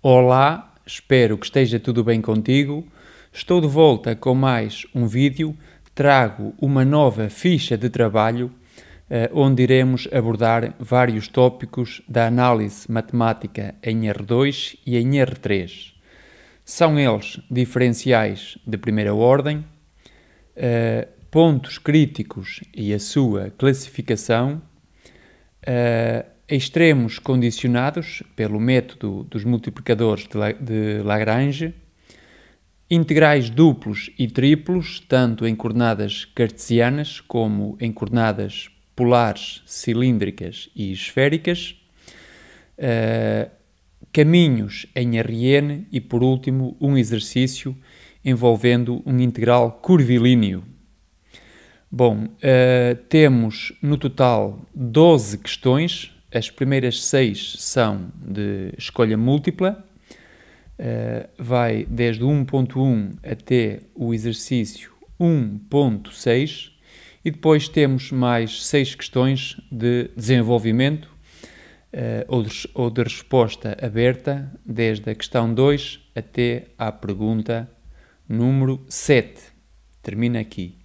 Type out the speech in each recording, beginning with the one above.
Olá, espero que esteja tudo bem contigo. Estou de volta com mais um vídeo. Trago uma nova ficha de trabalho eh, onde iremos abordar vários tópicos da análise matemática em R2 e em R3. São eles diferenciais de primeira ordem, eh, pontos críticos e a sua classificação, eh, extremos condicionados pelo método dos multiplicadores de Lagrange, integrais duplos e triplos, tanto em coordenadas cartesianas como em coordenadas polares, cilíndricas e esféricas, uh, caminhos em RN e, por último, um exercício envolvendo um integral curvilíneo. Bom, uh, temos no total 12 questões as primeiras seis são de escolha múltipla, uh, vai desde o 1.1 até o exercício 1.6 e depois temos mais seis questões de desenvolvimento uh, ou, de, ou de resposta aberta, desde a questão 2 até à pergunta número 7. Termina aqui.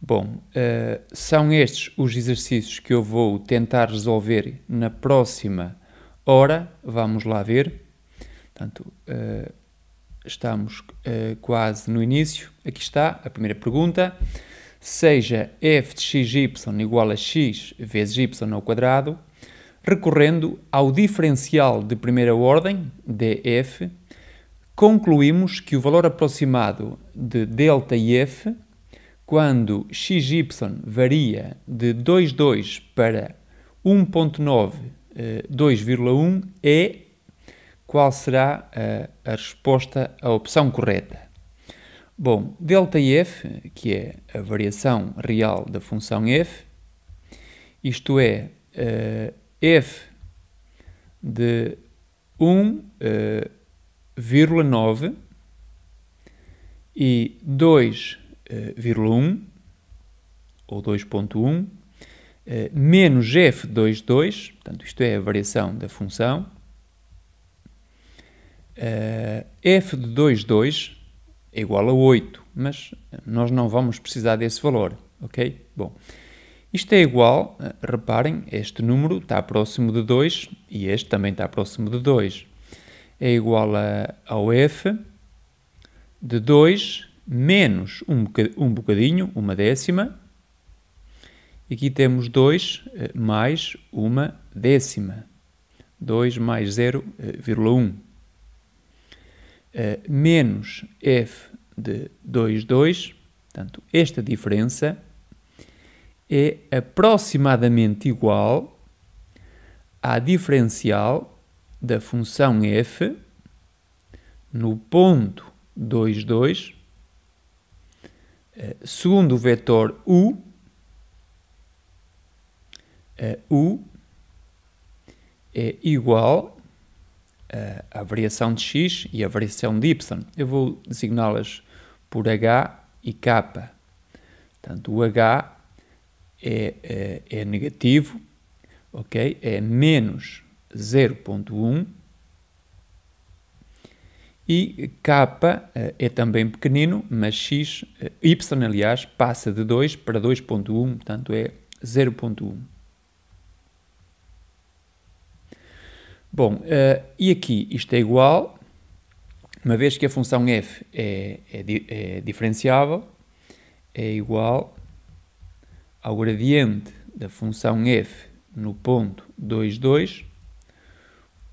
Bom, uh, são estes os exercícios que eu vou tentar resolver na próxima hora. Vamos lá ver. Portanto, uh, estamos uh, quase no início. Aqui está a primeira pergunta. Seja f de xy igual a x vezes y ao quadrado, recorrendo ao diferencial de primeira ordem, df, concluímos que o valor aproximado de delta f quando XY varia de 2,2 para 1,9, 2,1 eh, é qual será a, eh, a, resposta, a opção correta. Bom, delta f, que é a variação real da função f, isto é uh, f de 1,9 uh, e 2 2,1 eh, ou 2.1 eh, menos f22, portanto isto é a variação da função, eh, f de 2,2 é igual a 8, mas nós não vamos precisar desse valor, ok? Bom, isto é igual, reparem, este número está próximo de 2 e este também está próximo de 2. É igual a, ao f de 2 menos um bocadinho, uma décima. E aqui temos 2 eh, mais uma décima. 2 mais 0,1. Eh, eh, menos f de 2, 2. Portanto, esta diferença é aproximadamente igual à diferencial da função f no ponto 2, 2 eh, segundo o vetor U, eh, U é igual a, eh, a variação de x e a variação de y. Eu vou designá-las por h e k. Portanto, o h é, é, é negativo, ok? É menos 0.1 e K eh, é também pequenino, mas X, eh, Y aliás, passa de 2 para 2.1, portanto é 0.1. Bom, eh, e aqui isto é igual, uma vez que a função f é, é, é diferenciável, é igual ao gradiente da função f no ponto 2, 2,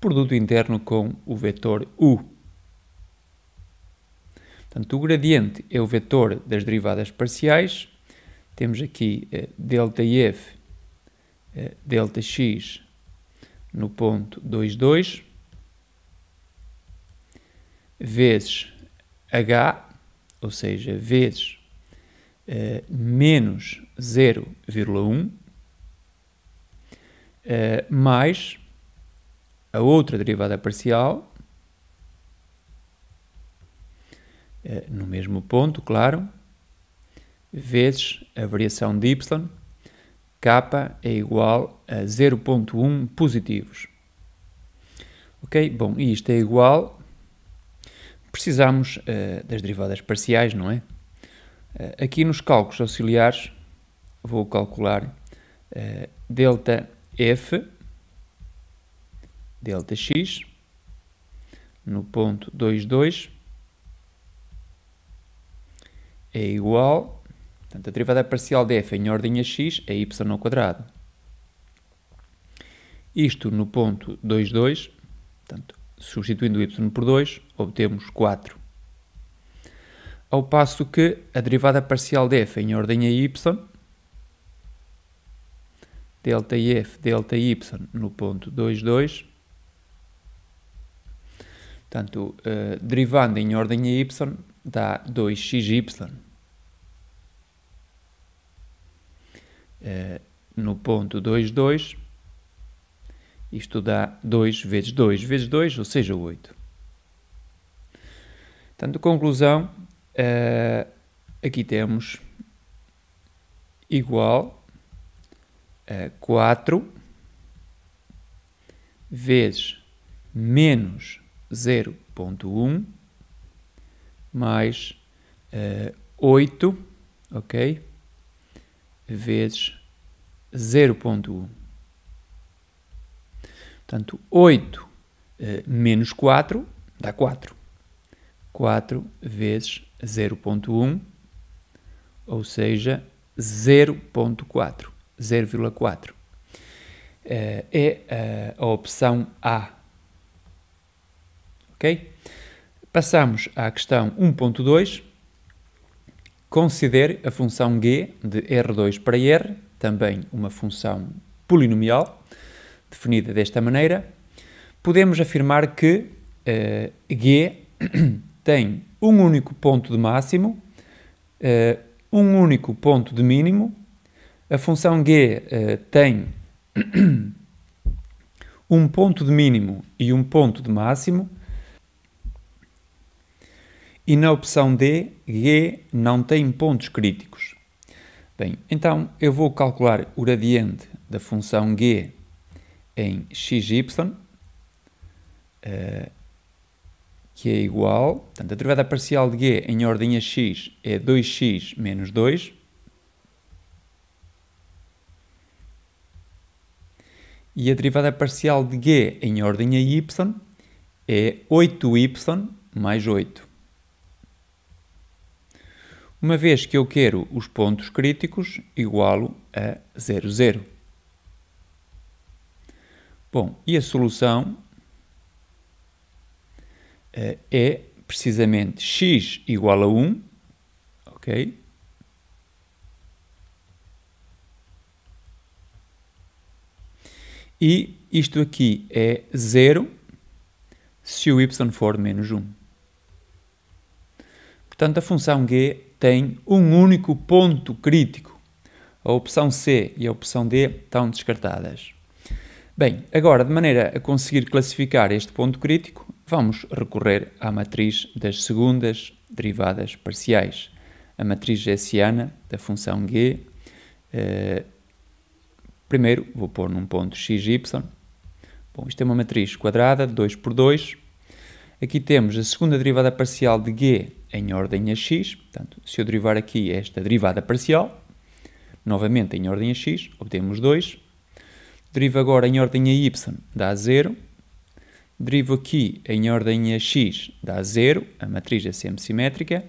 produto interno com o vetor u. Portanto, o gradiente é o vetor das derivadas parciais. Temos aqui eh, delta ΔF, eh, delta ΔX no ponto 2, 2, vezes H, ou seja, vezes eh, menos 0,1, mais a outra derivada parcial, Eh, no mesmo ponto, claro, vezes a variação de y, k é igual a 0.1 positivos. Ok? Bom, e isto é igual... Precisamos uh, das derivadas parciais, não é? Uh, aqui nos cálculos auxiliares, vou calcular uh, delta f, delta x, no ponto 2,2, é igual, portanto, a derivada parcial de f em ordem a x é y ao quadrado. Isto no ponto 2, 2, portanto, substituindo y por 2, obtemos 4. Ao passo que a derivada parcial de f em ordem a y, delta f, delta y no ponto 2, 2, portanto, uh, derivando em ordem a y, dá 2xy. Eh, no ponto 2, 2, isto dá 2 vezes 2 vezes 2, ou seja, 8. Portanto, conclusão, eh, aqui temos igual a 4 vezes menos 0.1 mais uh, eh, 8, ok? Vezes 0.1. Portanto, 8 eh, menos 4 dá 4. 4 vezes 0.1, ou seja, 0.4. 0,4. Eh, é a, eh, a opção A. Ok? Passamos à questão 1.2. Considere a função g de R2 para R também uma função polinomial, definida desta maneira, podemos afirmar que uh, G tem um único ponto de máximo, uh, um único ponto de mínimo, a função G uh, tem um ponto de mínimo e um ponto de máximo, e na opção D, G não tem pontos críticos. Bem, então eu vou calcular o gradiente da função g em xy, uh, eh, que é igual, portanto, a derivada parcial de g em ordem a x é 2x menos 2, e a derivada parcial de g em ordem a y é 8y mais 8 uma vez que eu quero os pontos críticos igualo a 0, 0. Bom, e a solução eh, é precisamente x igual a 1, ok? E isto aqui é 0 se o y for menos 1. Portanto, a função g tem um único ponto crítico. A opção C e a opção D estão descartadas. Bem, agora, de maneira a conseguir classificar este ponto crítico, vamos recorrer à matriz das segundas derivadas parciais. A matriz hessiana da função g. Eh, primeiro, vou pôr num ponto x, y. Bom, isto é uma matriz quadrada, 2 por 2. Aqui temos a segunda derivada parcial de g em ordem a x. Portanto, se eu derivar aqui esta derivada parcial, novamente em ordem a x, obtemos 2. Derivo agora em ordem a y, dá 0. Derivo aqui em ordem a x, dá 0. A matriz é sempre simétrica.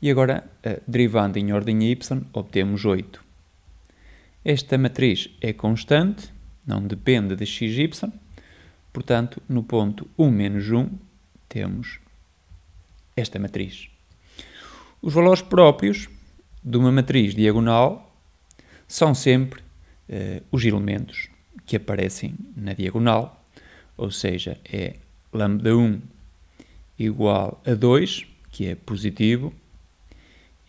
E agora, eh, derivando em ordem a y, obtemos 8. Esta matriz é constante, não depende de x, y. Portanto, no ponto 1 menos 1, temos esta matriz. Os valores próprios de uma matriz diagonal são sempre uh, os elementos que aparecem na diagonal, ou seja, é lambda 1 igual a 2, que é positivo,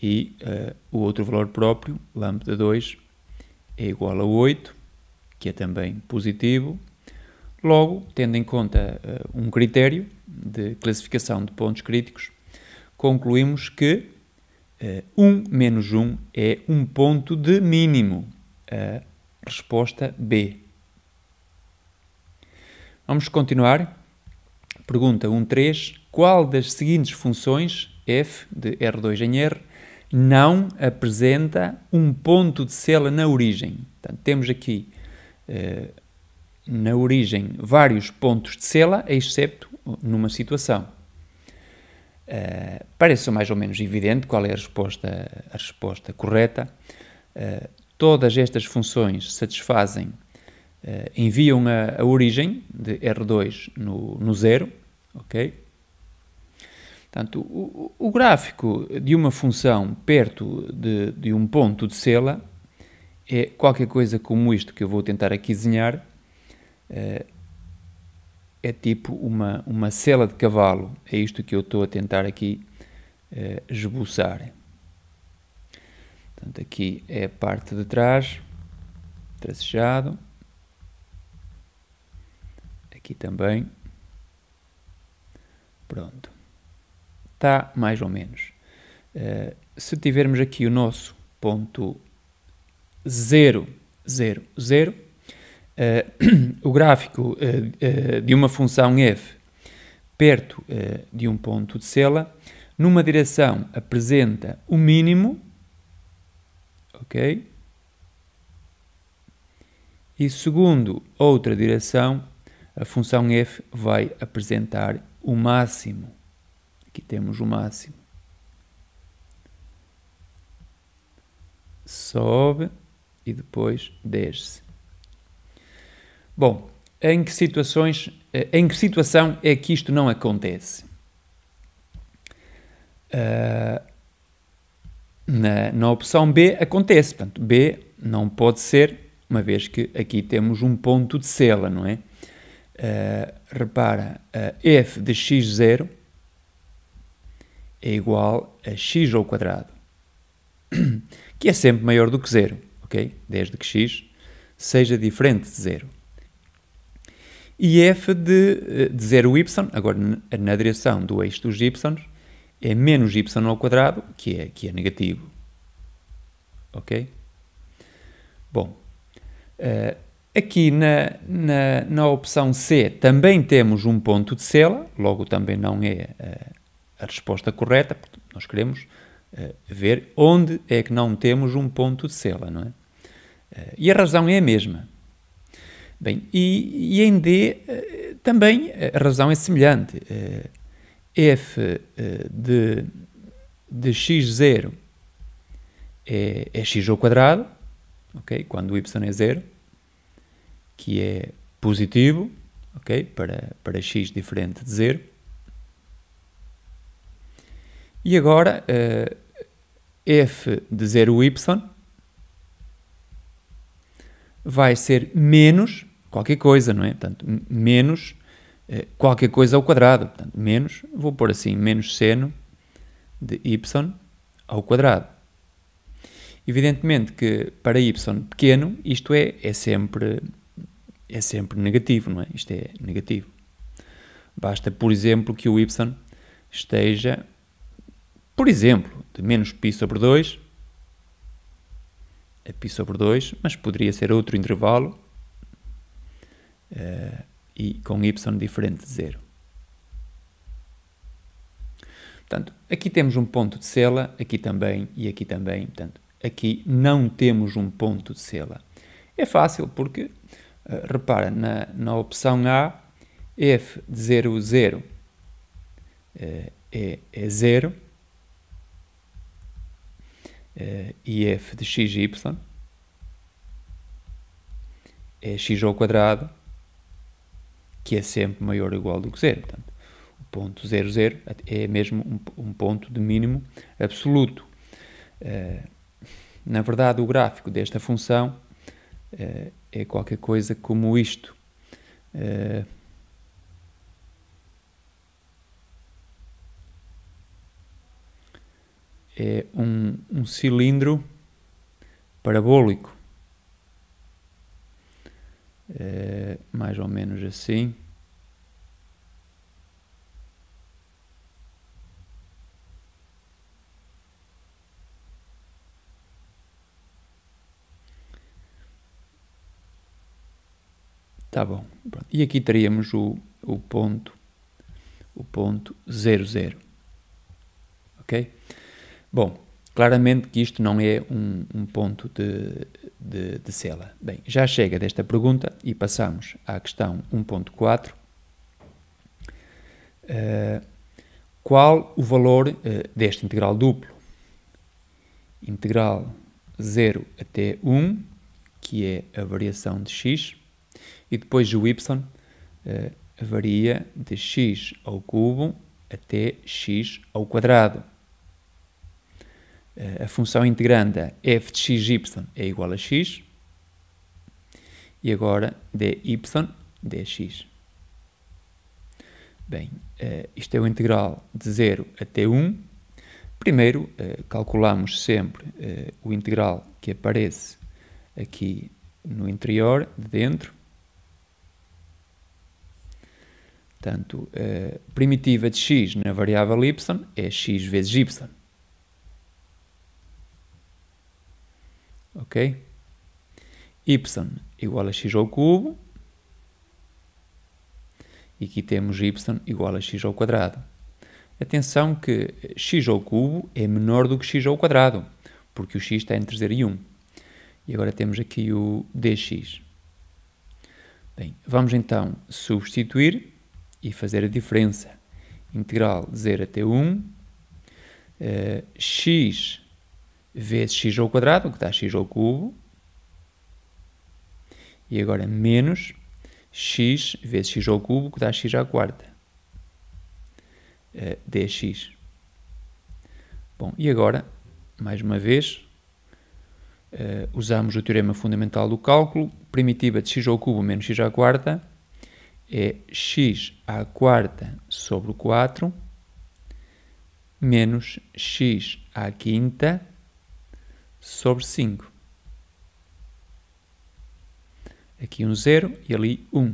e uh, o outro valor próprio, lambda 2, é igual a 8, que é também positivo. Logo, tendo em conta uh, um critério de classificação de pontos críticos, concluímos que 1 eh, menos 1 é um ponto de mínimo. A resposta B. Vamos continuar. Pergunta 1.3. Qual das seguintes funções, f de R2 em R, não apresenta um ponto de sela na origem? Portanto, temos aqui eh, na origem vários pontos de sela, excepto numa situação. Uh, eh, parece mais ou menos evidente qual é a resposta, a resposta correta. Uh, todas estas funções satisfazem, uh, enviam a, a, origem de R2 no, no zero, ok? Portanto, o, o, gráfico de uma função perto de, de um ponto de sela é qualquer coisa como isto que eu vou tentar aqui desenhar. Uh, é tipo uma, uma cela de cavalo. É isto que eu estou a tentar aqui uh, esboçar. Portanto, aqui é a parte de trás, tracejado. Aqui também. Pronto. Está mais ou menos. Uh, se tivermos aqui o nosso ponto 0, 0, 0, uh, o gráfico uh, de uma função f perto de um ponto de sela, numa direção apresenta o mínimo, ok? E segundo outra direção, a função f vai apresentar o máximo. Aqui temos o máximo. Sobe e depois desce. Bom, em que situações, eh, em que situação é que isto não acontece? Uh, na, na opção B acontece, portanto, B não pode ser, uma vez que aqui temos um ponto de sela, não é? Uh, repara, f de x0 é igual a x ao quadrado, que é sempre maior do que zero, ok? Desde que x seja diferente de zero e F de, eh, de 0y, agora na direção do eixo dos y, é menos y ao quadrado, que é, que é negativo. Ok? Bom, uh, aqui na, na, na, opção C também temos um ponto de cela, logo também não é uh, a resposta correta, porque nós queremos uh, ver onde é que não temos um ponto de cela, não é? e a razão é a mesma. Bem, e, e em D eh, também eh, a razão é semelhante. Eh, f de, de x0 é, é x ao quadrado, okay? quando y é zero, que é positivo okay? para, para x diferente de zero. E agora f de 0y vai ser menos qualquer coisa, não é? Portanto, menos eh, qualquer coisa ao quadrado. Portanto, menos, vou pôr assim, menos seno de y ao quadrado. Evidentemente que para y pequeno, isto é, é, sempre, é sempre negativo, não é? Isto é negativo. Basta, por exemplo, que o y esteja, por exemplo, de menos π sobre 2 a π sobre 2, mas poderia ser outro intervalo uh, e com y diferente de zero. Portanto, aqui temos um ponto de sela, aqui também e aqui também. Portanto, aqui não temos um ponto de sela. É fácil porque, uh, repara, na, na opção A, f de 0, 0 uh, é, é uh, e f de x, y é x ao quadrado que é sempre maior ou igual do que zero. Portanto, o ponto 00 é mesmo um, um, ponto de mínimo absoluto. Uh, na verdade, o gráfico desta função uh, é qualquer coisa como isto. Uh, é um, um cilindro parabólico é, mais ou menos assim. Tá bom. Pronto. E aqui teríamos o, o ponto o ponto 00. Ok? Bom, claramente que isto não é um, um ponto de de, de Sela. Bem, já chega desta pergunta e passamos à questão 1.4. Uh, eh, qual o valor uh, deste integral duplo? Integral 0 até 1, que é a variação de x, e depois o y uh, varia de x ao cubo até x ao quadrado. Eh, a função integranda f de y é igual a x e agora dy dx. Bem, eh, isto é o integral de 0 até 1. Primeiro, eh, calculamos sempre o integral que aparece aqui no interior, de dentro. Portanto, a primitiva de x na variável y é x vezes y. ok? y igual a x ao cubo. E aqui temos y igual a x ao quadrado. Atenção que x ao cubo é menor do que x ao quadrado, porque o x está entre 0 e 1. E agora temos aqui o dx. Bem, vamos então substituir e fazer a diferença. Integral de 0 até 1, uh, eh, x vezes x ao quadrado, que dá x ao cubo. E agora menos x vezes x ao cubo, que dá x à quarta. Uh, dx. Bom, e agora, mais uma vez, uh, usamos o teorema fundamental do cálculo. Primitiva de x ao cubo menos x à quarta é x à quarta sobre 4 menos x à quinta sobre 5. Aqui um 0 e ali Um.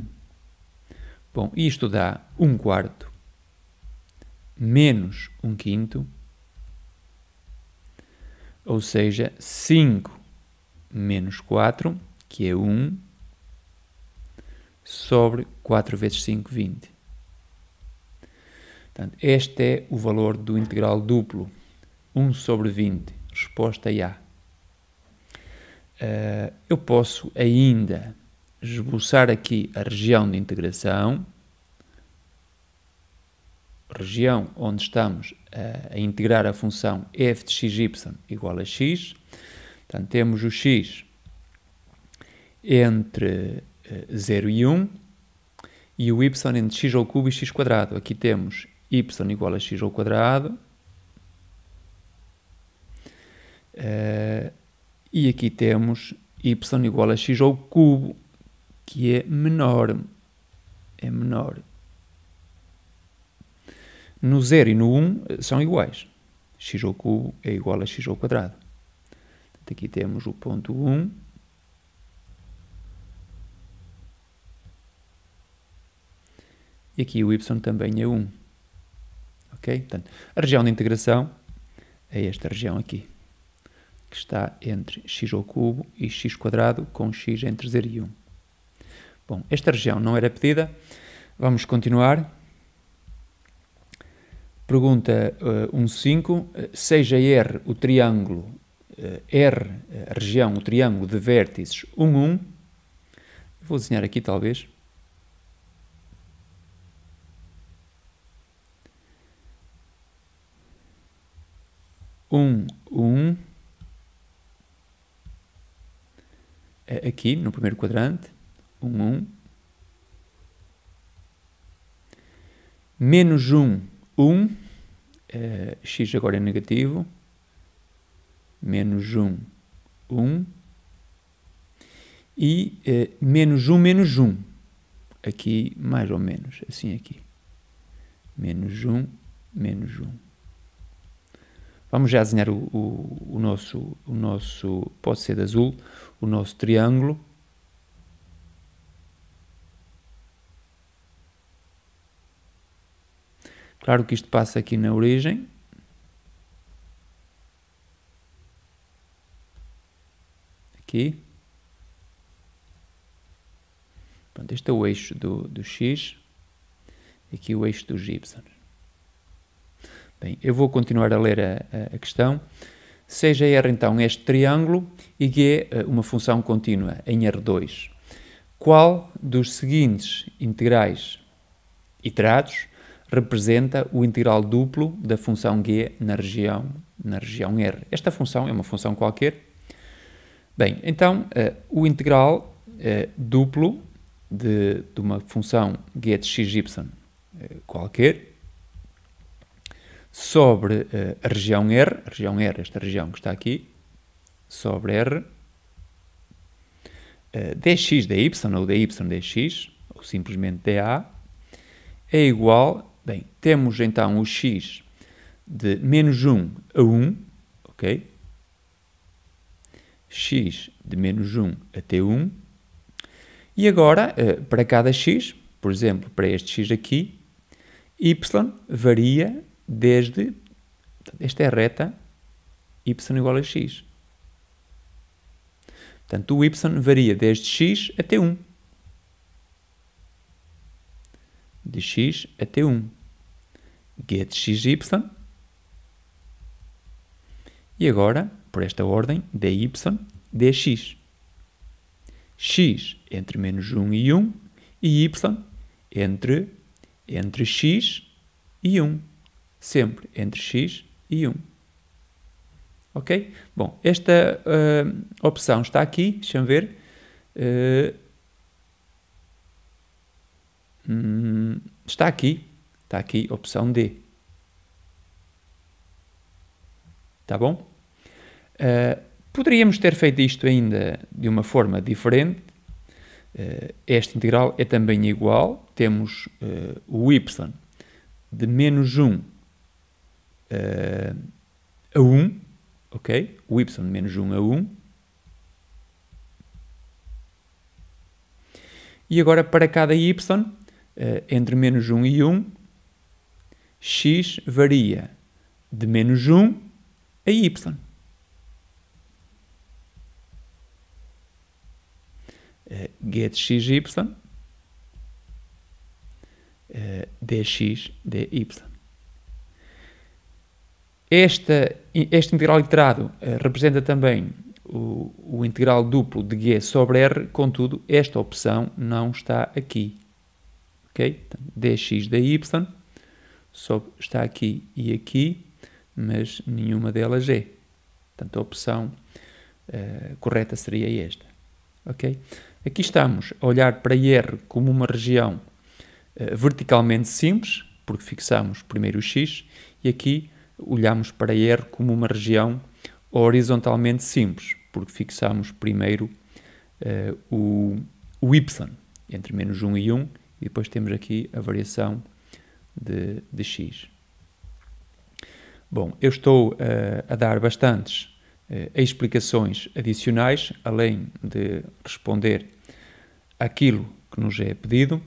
Bom, isto dá um quarto menos um quinto, ou seja, 5 menos 4, que é 1, um, sobre 4 vezes 5, 20. Portanto, este é o valor do integral duplo, 1 sobre 20, resposta A. Eh, eu posso ainda esboçar aqui a região de integração, região onde estamos a, eh, a integrar a função f de xy igual a x. Portanto, temos o x entre 0 eh, e 1 e o y entre x ao cubo e x quadrado. Aqui temos y igual a x ao quadrado. Uh, e aqui temos y igual a x ao cubo, que é menor. É menor. No 0 e no 1 um, são iguais. x ao cubo é igual a x ao quadrado. Portanto, aqui temos o ponto 1. Um, e aqui o y também é 1. Um. Ok? Portanto, a região de integração é esta região aqui que está entre x ao cubo e x quadrado, com x entre 0 e 1. Bom, esta região não era pedida. Vamos continuar. Pergunta 1.5. Eh, uh, eh, seja R o triângulo, uh, R, a região, o triângulo de vértices 1, 1. Vou desenhar aqui, talvez. um, 1 É aqui no primeiro quadrante, 1, 1. Menos 1, 1. É, x agora é negativo. Menos 1, 1. E uh, menos 1, menos 1. Aqui, mais ou menos, assim aqui. Menos 1, menos 1. Vamos já desenhar o, o, o nosso, o nosso, pode ser de azul, o nosso triângulo. Claro que isto passa aqui na origem. Aqui. Pronto, este é o eixo do, do X. Aqui o eixo do Y. Bem, eu vou continuar a ler a, a questão. Seja R então este triângulo e G eh, uma função contínua em R2. Qual dos seguintes integrais iterados representa o integral duplo da função G na região, na região R? Esta função é uma função qualquer. Bem, então uh, o integral uh, duplo de, de, uma função G de xy uh, qualquer sobre uh, a região R, a região R, esta região que está aqui, sobre R, uh, dx dy, ou dy dx, ou simplesmente dA, é igual, bem, temos então o x de menos 1 a 1, ok? x de menos 1 até 1, e agora, eh, para cada x, por exemplo, para este x aqui, y varia desde. Esta é a reta, y igual a x. Portanto, o y varia desde x até 1. De x até 1. g de xy. E agora, por esta ordem, dy, dx. x entre menos 1 e 1 e y entre, entre x e 1 sempre entre x e 1. Ok? Bom, esta uh, opção está aqui, deixa-me ver. Uh, está aqui, está aqui, opção D. Tá bom? Uh, poderíamos ter feito isto ainda de uma forma diferente. esta integral é também igual, temos o y de menos 1 uh, a 1, ok? O y menos 1 a 1. E agora para cada y, uh, entre menos 1 e 1, x varia de menos 1 a y. Uh, eh, get y, uh, dx dy. Esta, este integral iterado eh, representa também o, o, integral duplo de g sobre r, contudo, esta opção não está aqui. Ok? Então, dx da y sobre, está aqui e aqui, mas nenhuma delas é. Portanto, a opção uh, correta seria esta. Ok? Aqui estamos a olhar para R como uma região uh, verticalmente simples, porque fixamos primeiro o x, e aqui olhamos para R como uma região horizontalmente simples, porque fixamos primeiro uh, o, o Y entre menos 1 e 1, e depois temos aqui a variação de, de x. Bom, eu estou uh, a dar bastantes uh, explicações adicionais, além de responder aquilo que nos é pedido.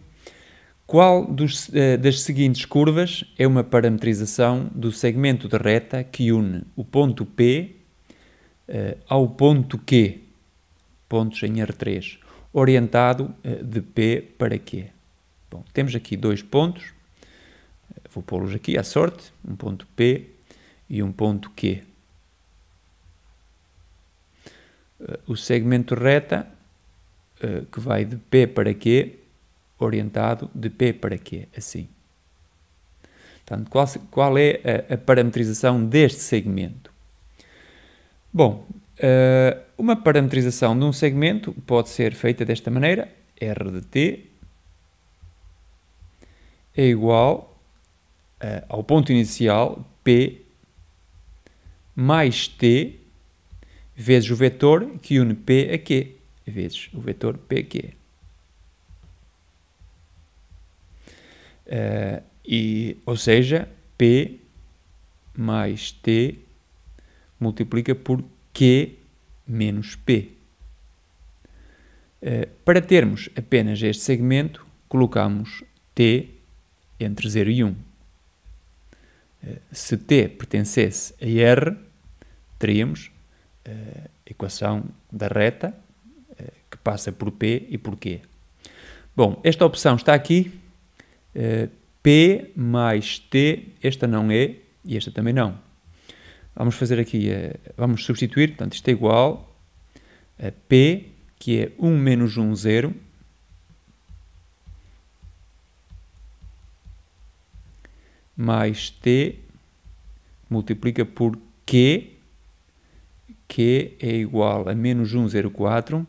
Qual dos, eh, das seguintes curvas é uma parametrização do segmento de reta que une o ponto P eh, ao ponto Q, pontos em R3, orientado eh, de P para Q? Bom, temos aqui dois pontos, vou pô-los aqui à sorte, um ponto P e um ponto Q. O segmento reta, que vai de P para Q, orientado de P para Q, assim. Portanto, qual, qual é a, a, parametrização deste segmento? Bom, uh, uma parametrização de um segmento pode ser feita desta maneira, R de T é igual uh, ao ponto inicial P mais T vezes o vetor que une P a Q, vezes o vetor q. É, e, ou seja, P mais T multiplica por Q menos P. É, para termos apenas este segmento, colocamos T entre 0 e 1. É, se T pertencesse a R, teríamos é, a equação da reta é, que passa por P e por Q. Bom, esta opção está aqui, P mais T, esta não é e esta também não. Vamos fazer aqui, eh, vamos substituir, portanto isto é igual a P, que é 1 menos 1, 0, mais T, multiplica por Q, que é igual a menos 1, 0, 4,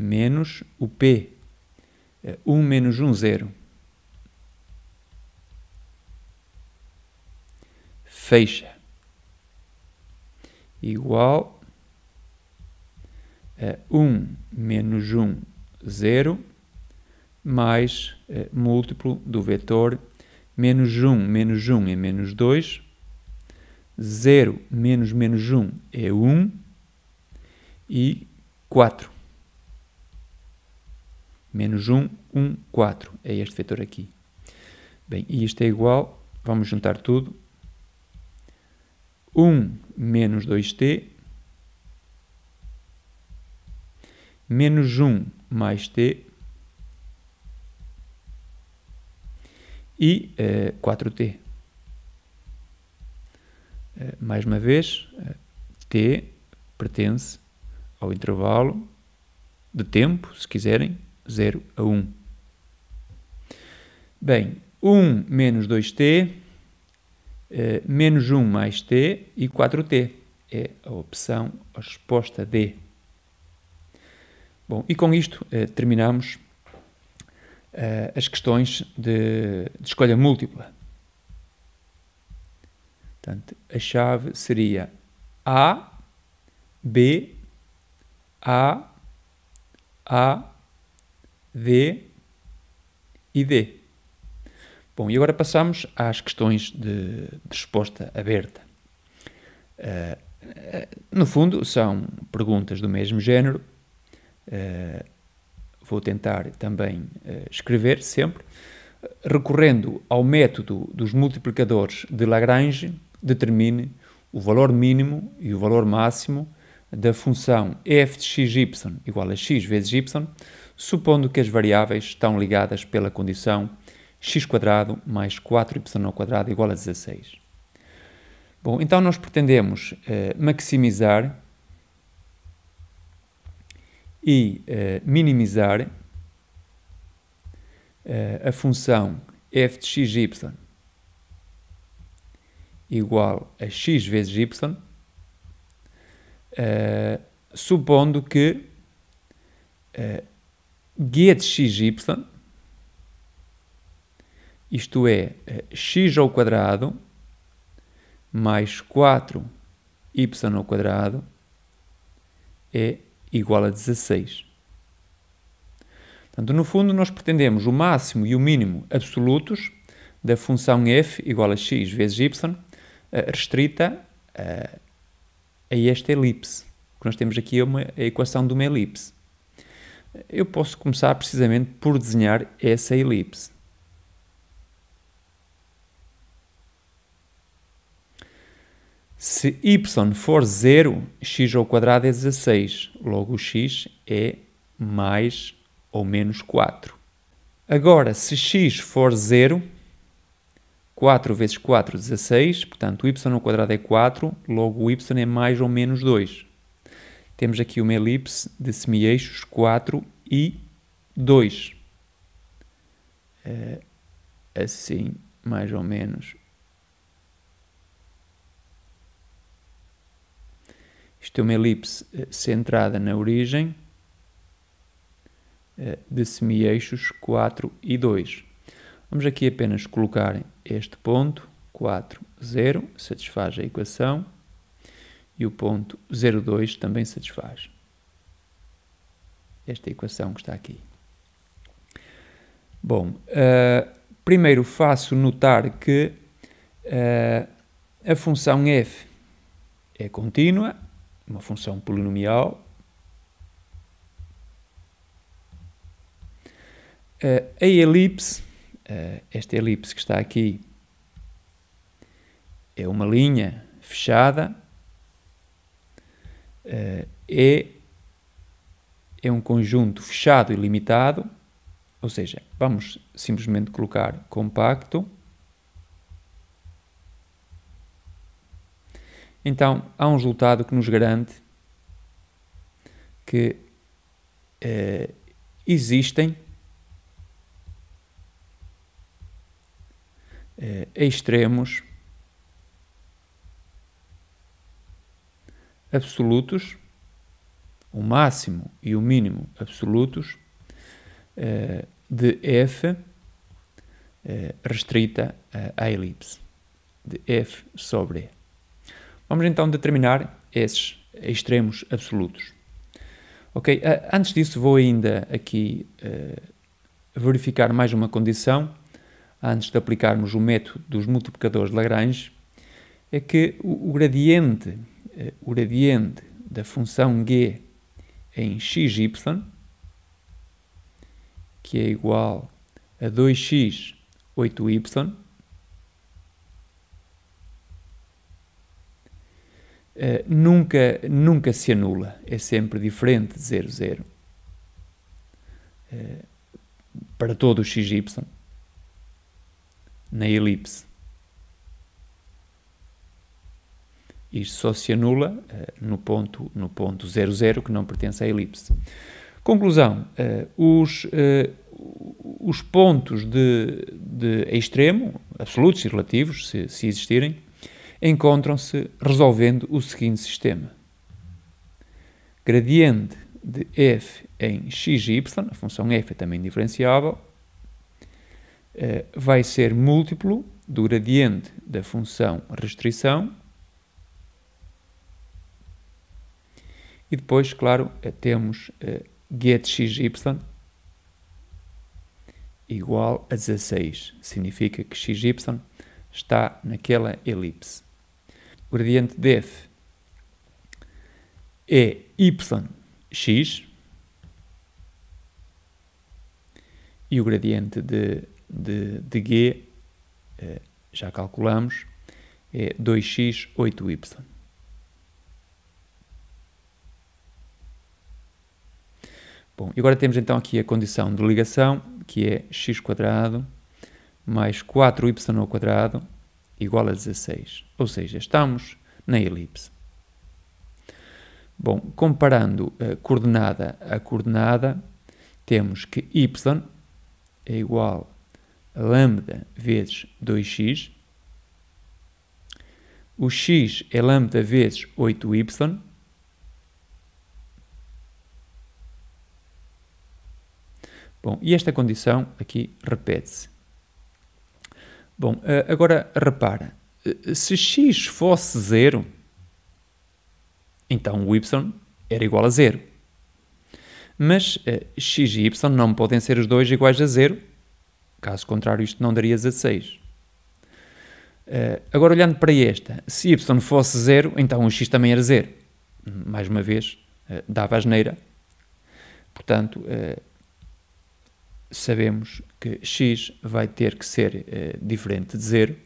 menos o P. 1 é, um menos 1, um, 0. Fecha. Igual a é, 1 um menos 1, 0, mais é, múltiplo do vetor menos 1 menos 1 é menos 2, 0 menos menos 1 é 1 e 4. Menos 1, 1, 4. É este vetor aqui. Bem, e isto é igual, vamos juntar tudo. 1 menos 2t menos 1 mais t e uh, eh, 4t. Eh, mais uma vez, eh, t pertence ao intervalo de tempo, se quiserem, 0 a 1. Bem, 1 menos 2t, eh, menos 1 mais t e 4t. É a opção, a resposta D. Bom, e com isto eh, terminamos eh, as questões de, de escolha múltipla. Portanto, a chave seria A, B, A, A, D e D. Bom, e agora passamos às questões de, de resposta aberta. Uh, no fundo, são perguntas do mesmo género. Uh, vou tentar também uh, escrever sempre, recorrendo ao método dos multiplicadores de Lagrange, determine o valor mínimo e o valor máximo da função f de y igual a x vezes y supondo que as variáveis estão ligadas pela condição quadrado mais 4 quadrado igual a 16. Bom, então nós pretendemos eh, maximizar e eh, minimizar eh, a função f de xy igual a x vezes y, supondo que g de xy, isto é, eh, x ao quadrado mais 4y ao quadrado é igual a 16. Portanto, no fundo, nós pretendemos o máximo e o mínimo absolutos da função f igual a x vezes y eh, restrita eh, a esta elipse. O que nós temos aqui é uma, a equação de uma elipse eu posso começar precisamente por desenhar essa elipse. Se y for 0, x ao quadrado é 16, logo o x é mais ou menos 4. Agora, se x for 0, 4 vezes 4, 16, portanto y ao quadrado é 4, logo o y é mais ou menos 2 temos aqui uma elipse de semieixos 4 e 2. É, assim, mais ou menos. Isto é uma elipse eh, centrada na origem eh, de semieixos 4 e 2. Vamos aqui apenas colocar este ponto, 4, 0, satisfaz a equação e o ponto 0,2 também satisfaz esta equação que está aqui. Bom, uh, primeiro faço notar que uh, a função f é contínua, uma função polinomial. Uh, a elipse, esta elipse que está aqui, é uma linha fechada é, é um conjunto fechado e limitado, ou seja, vamos simplesmente colocar compacto. Então, há um resultado que nos garante que é, existem é, extremos absolutos, o máximo e o mínimo absolutos, eh, de f eh, restrita à eh, elipse, de f sobre e. Vamos então determinar esses extremos absolutos. Ok, antes disso vou ainda aqui verificar mais uma condição, antes de aplicarmos o método dos multiplicadores de Lagrange, é que o gradiente eh, o gradiente da função g em xy, que é igual a 2x, 8y, Uh, nunca, nunca se anula, é sempre diferente de 0, 0. Uh, para todo o XY, na elipse. Isto só se anula uh, no ponto no ponto 00 que não pertence à elipse. Conclusão: uh, os eh, os pontos de, de, extremo, absolutos e relativos, se, se existirem, encontram-se resolvendo o seguinte sistema: gradiente de f em x e y, a função f é também diferenciável, vai ser múltiplo do gradiente da função restrição E depois, claro, eh, temos uh, eh, xy igual a 16. Significa que xy está naquela elipse. O gradiente df é yx e o gradiente de, de, de g, eh, já calculamos, é 2x, 8y. Bom, e agora temos então aqui a condição de ligação, que é x mais 4y quadrado igual a 16. Ou seja, estamos na elipse. Bom, comparando eh, coordenada a coordenada, temos que y é igual a lambda vezes 2x. O x é lambda vezes 8y Bom, e esta condição aqui repete-se. Bom, eh, agora repara, eh, se x fosse zero, então o y era igual a zero. Mas eh, x e y não podem ser os dois iguais a zero, caso contrário isto não daria 16. Agora olhando para esta, se y fosse zero, então o x também era zero. Mais uma vez, dava asneira. Portanto, sabemos que x vai ter que ser eh, diferente de zero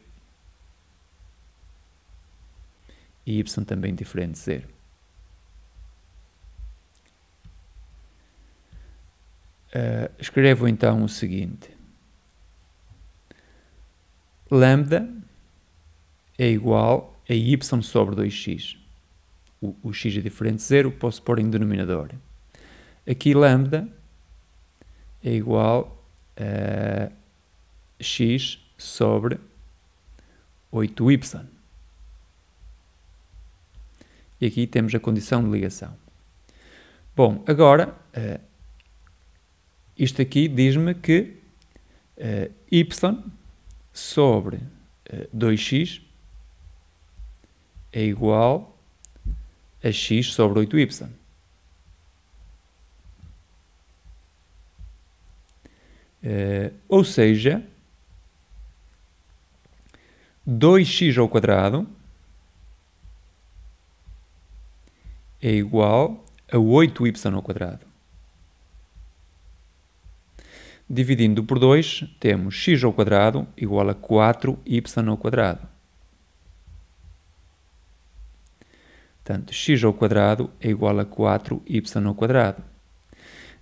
e y também diferente de zero. Uh, escrevo então o seguinte. Lambda é igual a y sobre 2x. O, o x é diferente de zero, posso pôr em denominador. Aqui lambda é igual a eh, x sobre 8y. E aqui temos a condição de ligação. Bom, agora, eh, isto aqui diz-me que eh, y sobre 2x é igual a x sobre 8y. É, ou seja, 2x ao quadrado é igual a 8y ao quadrado. Dividindo por 2, temos x ao quadrado igual a 4y ao quadrado. Portanto, x ao quadrado é igual a 4y ao quadrado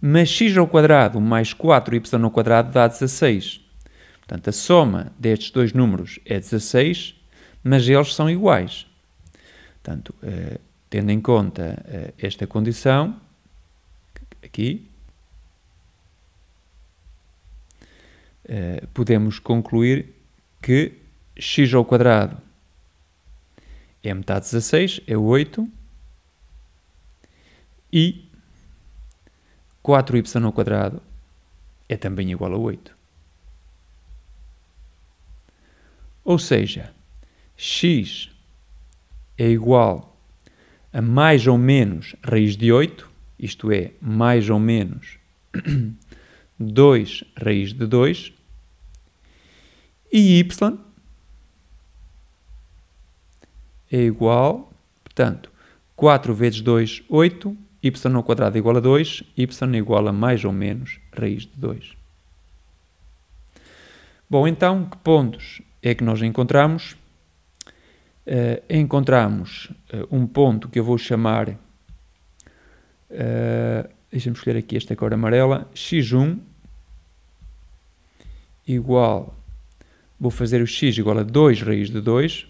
mas x ao quadrado mais 4y ao quadrado dá 16. Portanto, a soma destes dois números é 16, mas eles são iguais. Portanto, eh, tendo em conta eh, esta condição, aqui, eh, podemos concluir que x ao quadrado é metade de 16, é 8, e 4y ao quadrado é também igual a 8. Ou seja, x é igual a mais ou menos raiz de 8, isto é, mais ou menos 2 raiz de 2, e y é igual, portanto, 4 vezes 2, 8, y ao quadrado igual a 2, y igual a mais ou menos raiz de 2. Bom, então, que pontos é que nós encontramos? Uh, encontramos uh, um ponto que eu vou chamar, uh, deixa-me escolher aqui esta cor amarela, x1 igual, vou fazer o x igual a 2 raiz de 2,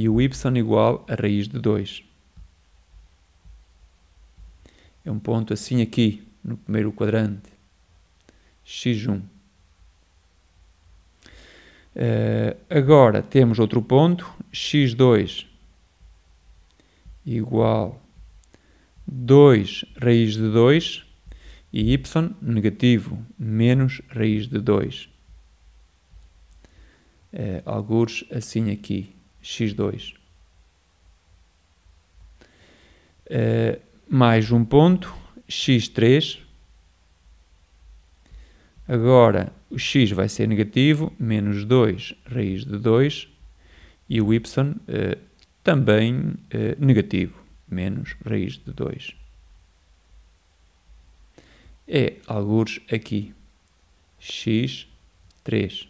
e o y igual a raiz de 2. É um ponto assim aqui, no primeiro quadrante. x1. Uh, eh, agora temos outro ponto, x2 igual 2 raiz de 2 e y negativo, menos raiz de 2. Uh, eh, alguns assim aqui x2. Uh, eh, mais um ponto, x3. Agora o x vai ser negativo, menos 2 raiz de 2. E o y uh, também uh, negativo, menos raiz de 2. É alguns aqui. x3.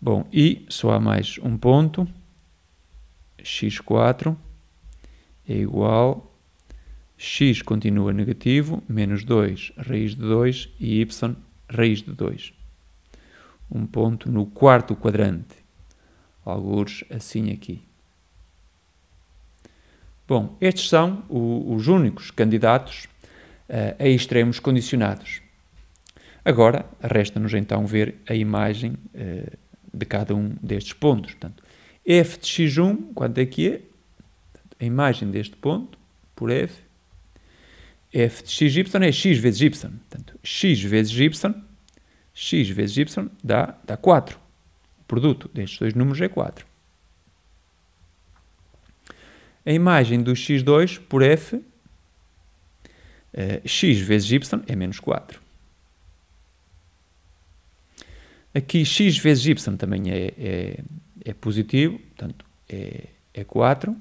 Bom, e só há mais um ponto x4 é igual x continua negativo, menos 2 raiz de 2 e y raiz de 2. Um ponto no quarto quadrante, alguns assim aqui. Bom, estes são o, os únicos candidatos uh, a extremos condicionados. Agora, resta-nos então ver a imagem uh, de cada um destes pontos. Portanto, f de x1, quanto é que é? A imagem deste ponto, por f, f de xy é x vezes y. Portanto, x vezes y, x vezes y dá, dá 4. O produto destes dois números é 4. A imagem do x2 por f, uh, x vezes y é menos 4. Aqui x vezes y também é, é é positivo, portanto é, é 4.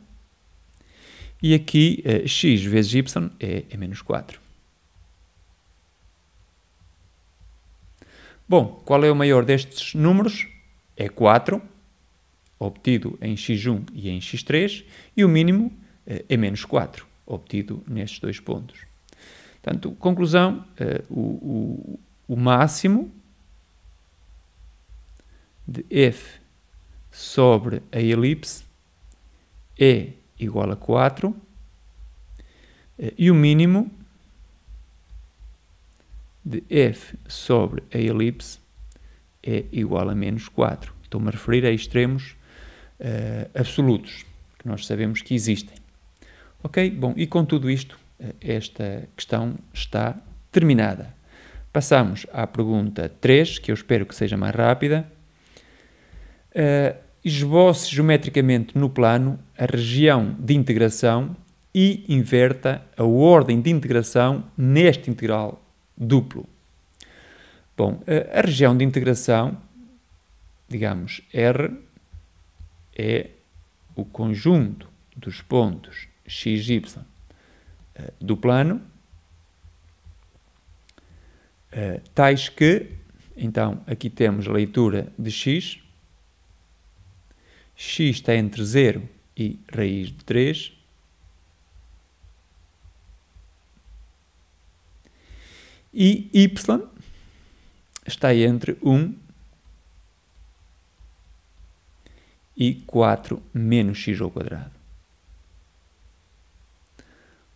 E aqui eh, x vezes y é, é menos 4. Bom, qual é o maior destes números? É 4, obtido em x1 e em x3, e o mínimo eh, é menos 4, obtido nestes dois pontos. Portanto, conclusão, eh, o, o, o máximo de f sobre a elipse é igual a 4 eh, e o mínimo de f sobre a elipse é igual a menos 4. Estou-me a referir a extremos uh, absolutos, que nós sabemos que existem. Ok? Bom, e com tudo isto, eh, esta questão está terminada. Passamos à pergunta 3, que eu espero que seja mais rápida. Uh, esboce geometricamente no plano a região de integração e inverta a ordem de integração neste integral duplo. Bom, a região de integração, digamos, R é o conjunto dos pontos (x, y) eh, do plano, eh, tais que, então, aqui temos a leitura de x, x está entre 0 e raiz de 3. E y está entre 1 e 4 menos x ao quadrado.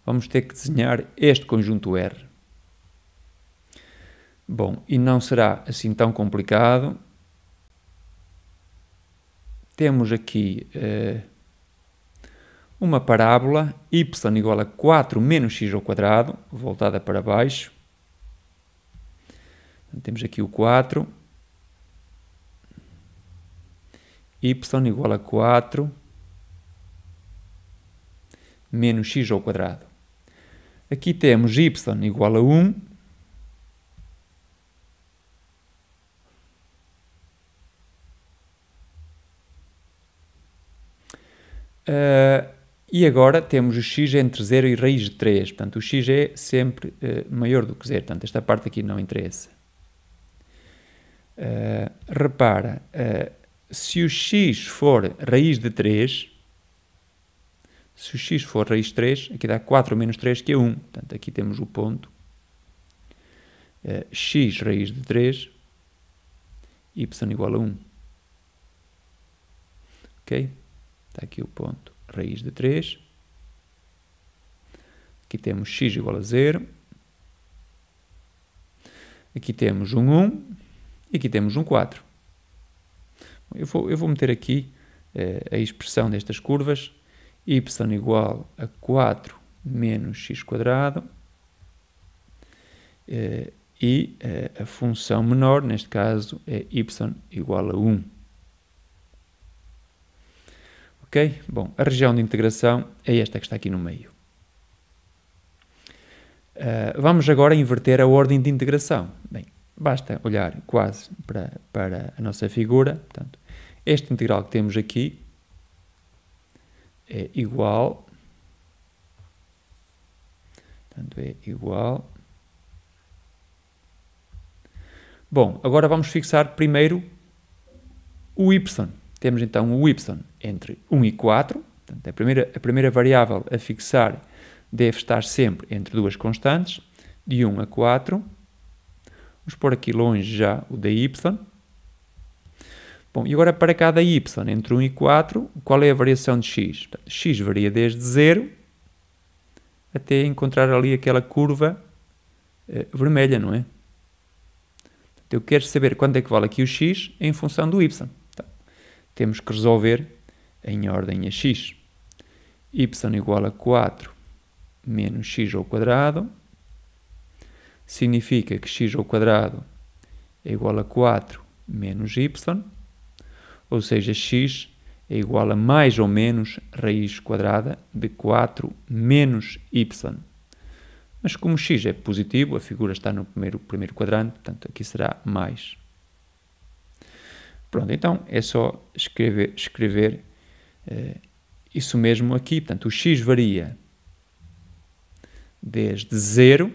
Vamos ter que desenhar este conjunto R. Bom, e não será assim tão complicado temos aqui uh, uma parábola y igual a 4 menos x ao quadrado, voltada para baixo. Temos aqui o 4. y igual a 4 menos x ao quadrado. Aqui temos y igual a 1 Uh, e agora temos o x entre 0 e raiz de 3. Portanto, o x é sempre uh, maior do que 0. Portanto, esta parte aqui não interessa. Uh, repara, se o x for raiz de 3, se o x for raiz de 3, aqui dá 4 menos 3, que é 1. Portanto, aqui temos o ponto x raiz de 3, y igual a 1. Ok? Está aqui o ponto raiz de 3. Aqui temos x igual a 0. Aqui temos um 1 e aqui temos um 4. Eu vou, eu vou meter aqui eh, a expressão destas curvas. y igual a 4 menos x quadrado. Eh, e eh, a função menor, neste caso, é y igual a 1. Bom, a região de integração é esta que está aqui no meio. Uh, vamos agora inverter a ordem de integração. Bem, basta olhar quase para, para a nossa figura. Portanto, este integral que temos aqui é igual. Portanto, é igual. Bom, agora vamos fixar primeiro o y temos então o y entre 1 e 4, portanto, a, primeira, a primeira variável a fixar deve estar sempre entre duas constantes, de 1 a 4. Vamos pôr aqui longe já o da y. Bom, e agora para cada y entre 1 e 4, qual é a variação de x? x varia desde 0 até encontrar ali aquela curva eh, vermelha, não é? eu quero saber quanto é que vale aqui o x em função do y temos que resolver em ordem a x. y igual a 4 menos x ao quadrado significa que x ao quadrado é igual a 4 menos y, ou seja, x é igual a mais ou menos raiz quadrada de 4 menos y. Mas como x é positivo, a figura está no primeiro, primeiro quadrante, portanto aqui será mais. Pronto, então é só escrever, escrever uh, isso mesmo aqui. Portanto, o x varia desde zero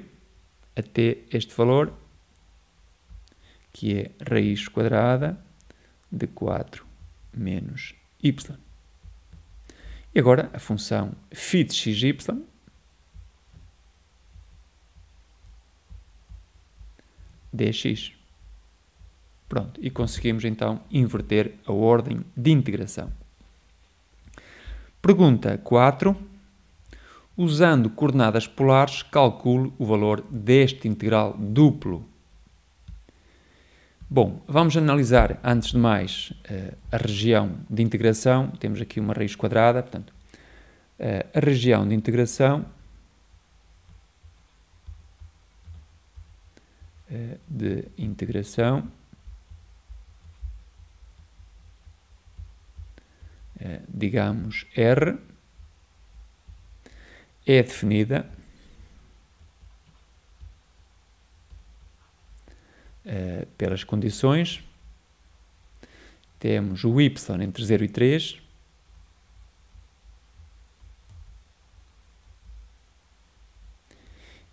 até este valor, que é raiz quadrada de 4 menos y. E agora a função φ de xy dx. Pronto, e conseguimos então inverter a ordem de integração. Pergunta 4. Usando coordenadas polares, calcule o valor deste integral duplo. Bom, vamos analisar antes de mais eh, a região de integração. Temos aqui uma raiz quadrada, portanto, eh, a região de integração eh, de integração Eh, digamos, R é definida eh, pelas condições. Temos o Y entre 0 e 3.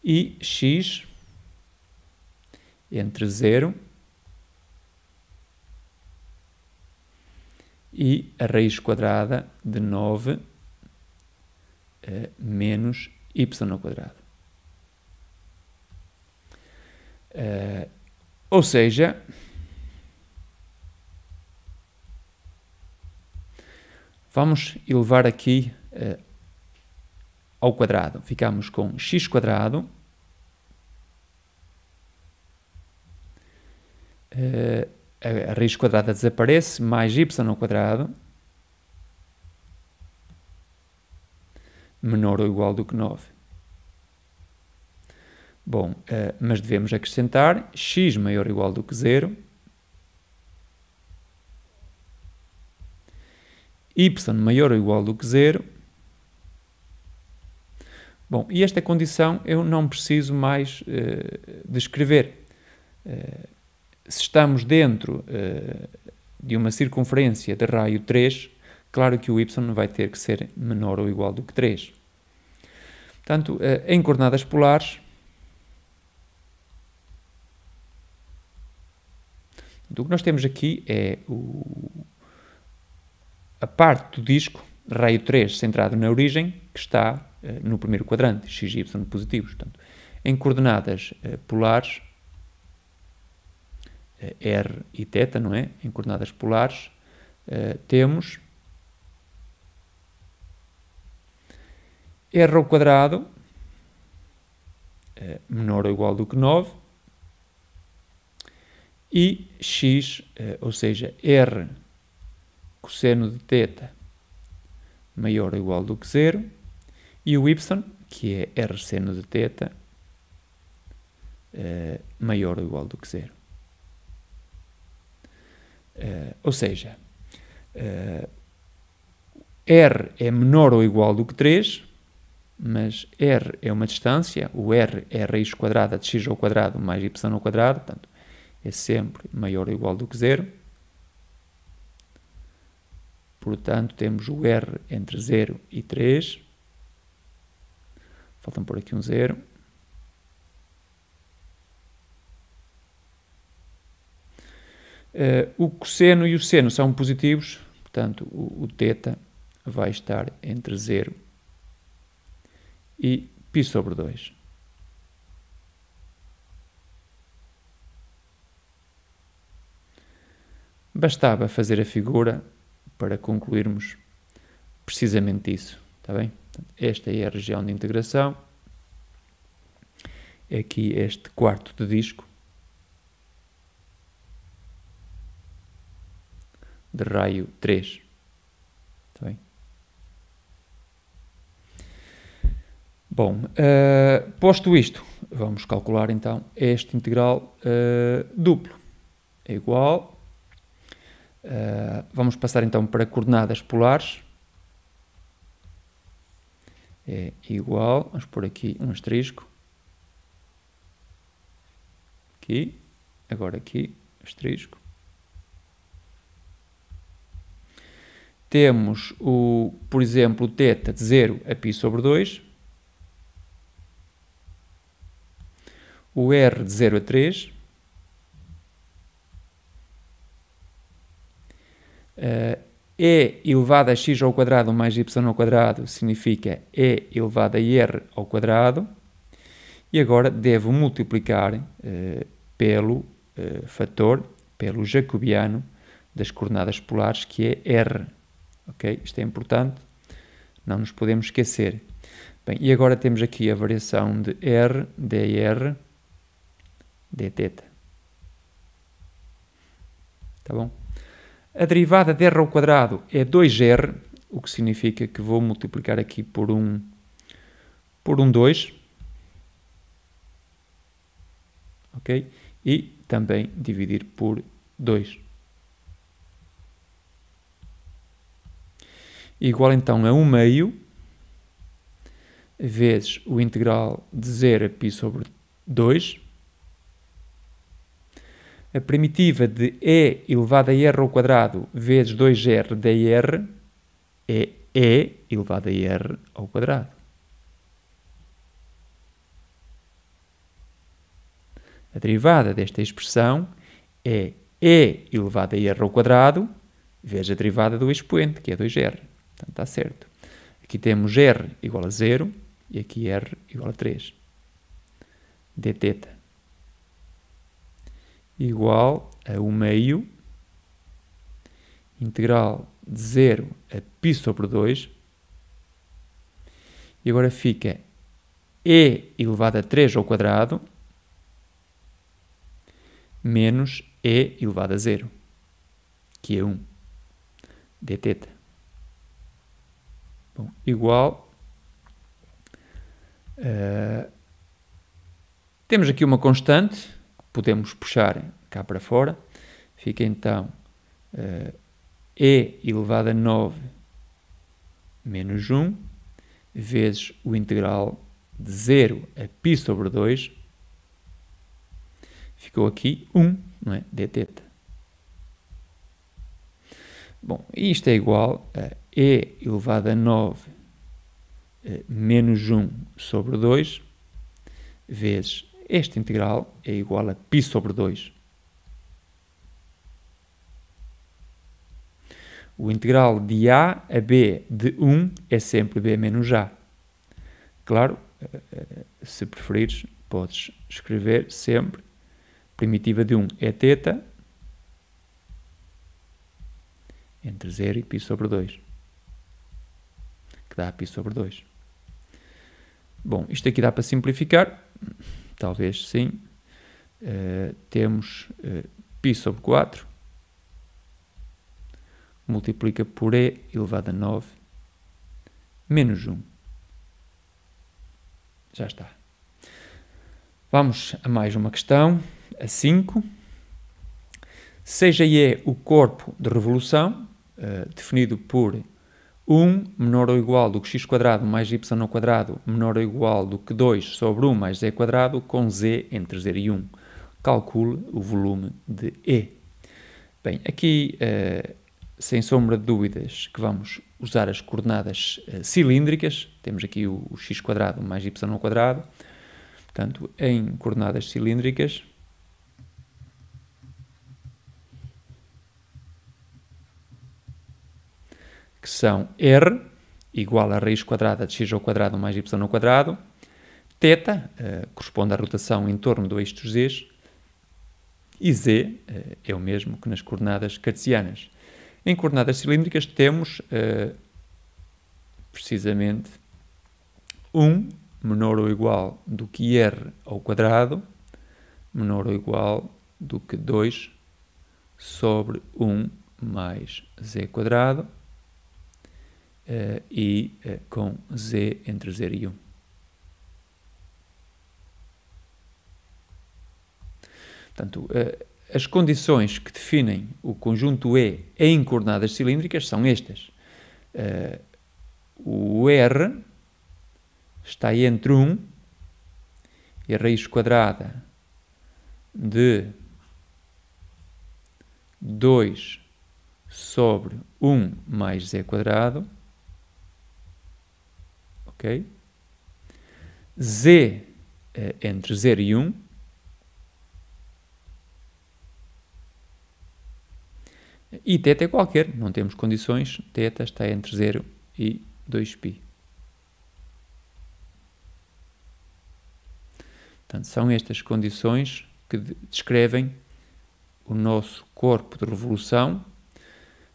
E X entre 0 e e a raiz quadrada de 9 uh, eh, menos y ao quadrado. Uh, ou seja, vamos elevar aqui uh, ao quadrado. Ficamos com x quadrado uh, a raiz quadrada desaparece, mais y ao quadrado menor ou igual do que 9. Bom, eh, mas devemos acrescentar x maior ou igual do que zero, y maior ou igual do que zero. Bom, e esta condição eu não preciso mais uh, descrever. Uh, se estamos dentro uh, de uma circunferência de raio 3, claro que o y vai ter que ser menor ou igual do que 3. Portanto, uh, em coordenadas polares, o que nós temos aqui é o, a parte do disco, raio 3, centrado na origem, que está uh, no primeiro quadrante, x, e y positivos. Portanto, em coordenadas polares, eh, R e θ, não é? Em coordenadas polares, eh, temos R ao quadrado eh, menor ou igual do que 9 e x, ou seja, R cosseno de teta maior ou igual do que zero e o y, que é R seno de teta maior ou igual do que zero. Uh, ou seja, uh, R é menor ou igual do que 3, mas R é uma distância, o R é a raiz quadrada de x ao quadrado mais y ao quadrado, portanto, é sempre maior ou igual do que zero. Portanto, temos o R entre 0 e 3. Faltam por aqui um zero. Uh, o cosseno e o seno são positivos, portanto, o, o θ vai estar entre 0 e π sobre 2. Bastava fazer a figura para concluirmos precisamente isso, está bem? Esta é a região de integração, aqui este quarto de disco, de raio 3. Está bem? Bom, uh, posto isto, vamos calcular então este integral uh, duplo. É igual. Uh, vamos passar então para coordenadas polares. É igual, vamos pôr aqui um asterisco. Aqui, agora aqui, asterisco. temos, o, por exemplo, o θ de 0 a π sobre 2, o r de 0 a 3, eh, e elevado a x ao quadrado mais y ao quadrado significa e elevado a r ao quadrado, e agora devo multiplicar uh, pelo uh, fator, pelo jacobiano das coordenadas polares, que é r ok? Isto é importante, não nos podemos esquecer. Bem, e agora temos aqui a variação de R, dr, dθ. Tá bom? A derivada de R ao quadrado é 2R, o que significa que vou multiplicar aqui por um, por um 2, ok? E também dividir por 2. igual então a 1 meio vezes o integral de 0 a π sobre 2. A primitiva de e elevado a r ao quadrado vezes 2r dr é e elevado a r ao quadrado. A derivada desta expressão é e elevado a r ao quadrado vezes a derivada do expoente, que é 2r. Portanto, está tá certo. Aqui temos R igual a 0 e aqui R igual a 3. dθ igual a 1 meio integral de 0 a π sobre 2 e agora fica e elevado a 3 ao quadrado menos e elevado a 0, que é 1, dθ. Bom, igual. Uh, temos aqui uma constante que podemos puxar cá para fora. Fica então uh, e elevado a 9 menos 1 vezes o integral de 0 a π sobre 2. Ficou aqui 1, não é? dθ. Bom, isto é igual a e elevado a 9 eh, menos 1 sobre 2 vezes esta integral é igual a π sobre 2. O integral de A a B de 1 é sempre B menos A. Claro, eh, eh, se preferires, podes escrever sempre primitiva de 1 é θ entre 0 e π sobre 2 que dá π sobre 2. Bom, isto aqui dá para simplificar, talvez sim. Uh, temos uh, eh, π sobre 4, multiplica por e elevado a 9, menos 1. Já está. Vamos a mais uma questão, a 5. Seja E o corpo de revolução, uh, definido por 1 menor ou igual do que x² mais y² menor ou igual do que 2 sobre 1 mais z² com z entre 0 e 1. Calcule o volume de E. Bem, aqui, uh, sem sombra de dúvidas, que vamos usar as coordenadas uh, cilíndricas. Temos aqui o, o x² mais y². Portanto, em coordenadas cilíndricas, que são R, er igual a raiz quadrada de x ao quadrado mais y ao quadrado, θ, eh, corresponde à rotação em torno do eixo dos z, e z eh, é o mesmo que nas coordenadas cartesianas. Em coordenadas cilíndricas temos, eh, precisamente, 1 um menor ou igual do que r ao quadrado, menor ou igual do que 2 sobre 1 mais z quadrado, e eh, eh, com Z entre 0 e 1. Um. Portanto, eh, as condições que definem o conjunto E em coordenadas cilíndricas são estas. O R está entre 1 e a raiz quadrada de 2 sobre 1 mais z quadrado ok? Z é entre 0 e 1. E θ é qualquer, não temos condições, θ está entre 0 e 2π. Portanto, são estas condições que descrevem o nosso corpo de revolução,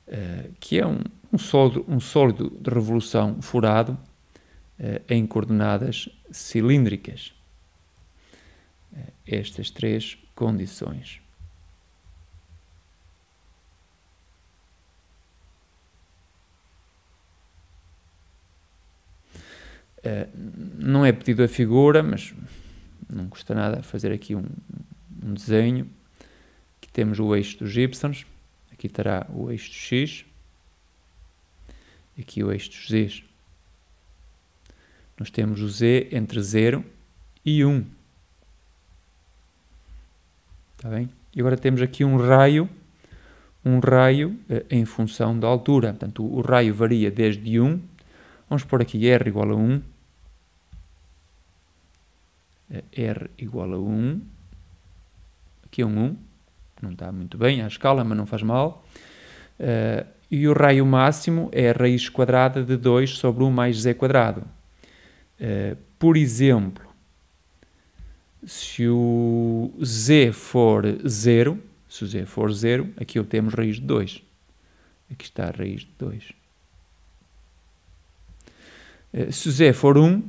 eh, que é um, sólido, um sólido de revolução furado, eh, em coordenadas cilíndricas. Eh, estas três condições. Eh, não é pedido a figura, mas não custa nada fazer aqui um, um desenho. Aqui temos o eixo dos Y, aqui estará o eixo dos X, aqui o eixo dos Z. Nós temos o Z entre 0 e 1. Está bem? E agora temos aqui um raio, um raio eh, em função da altura. Portanto, o, o raio varia desde 1. Vamos pôr aqui R igual a 1. Eh, R igual a 1. Aqui é um 1. Não está muito bem à escala, mas não faz mal. Uh, e o raio máximo é a raiz quadrada de 2 sobre 1 mais z quadrado. Eh, por exemplo, se o z for 0, se o z for 0, aqui obtemos raiz de 2. Aqui está a raiz de 2. Eh, se o z for 1,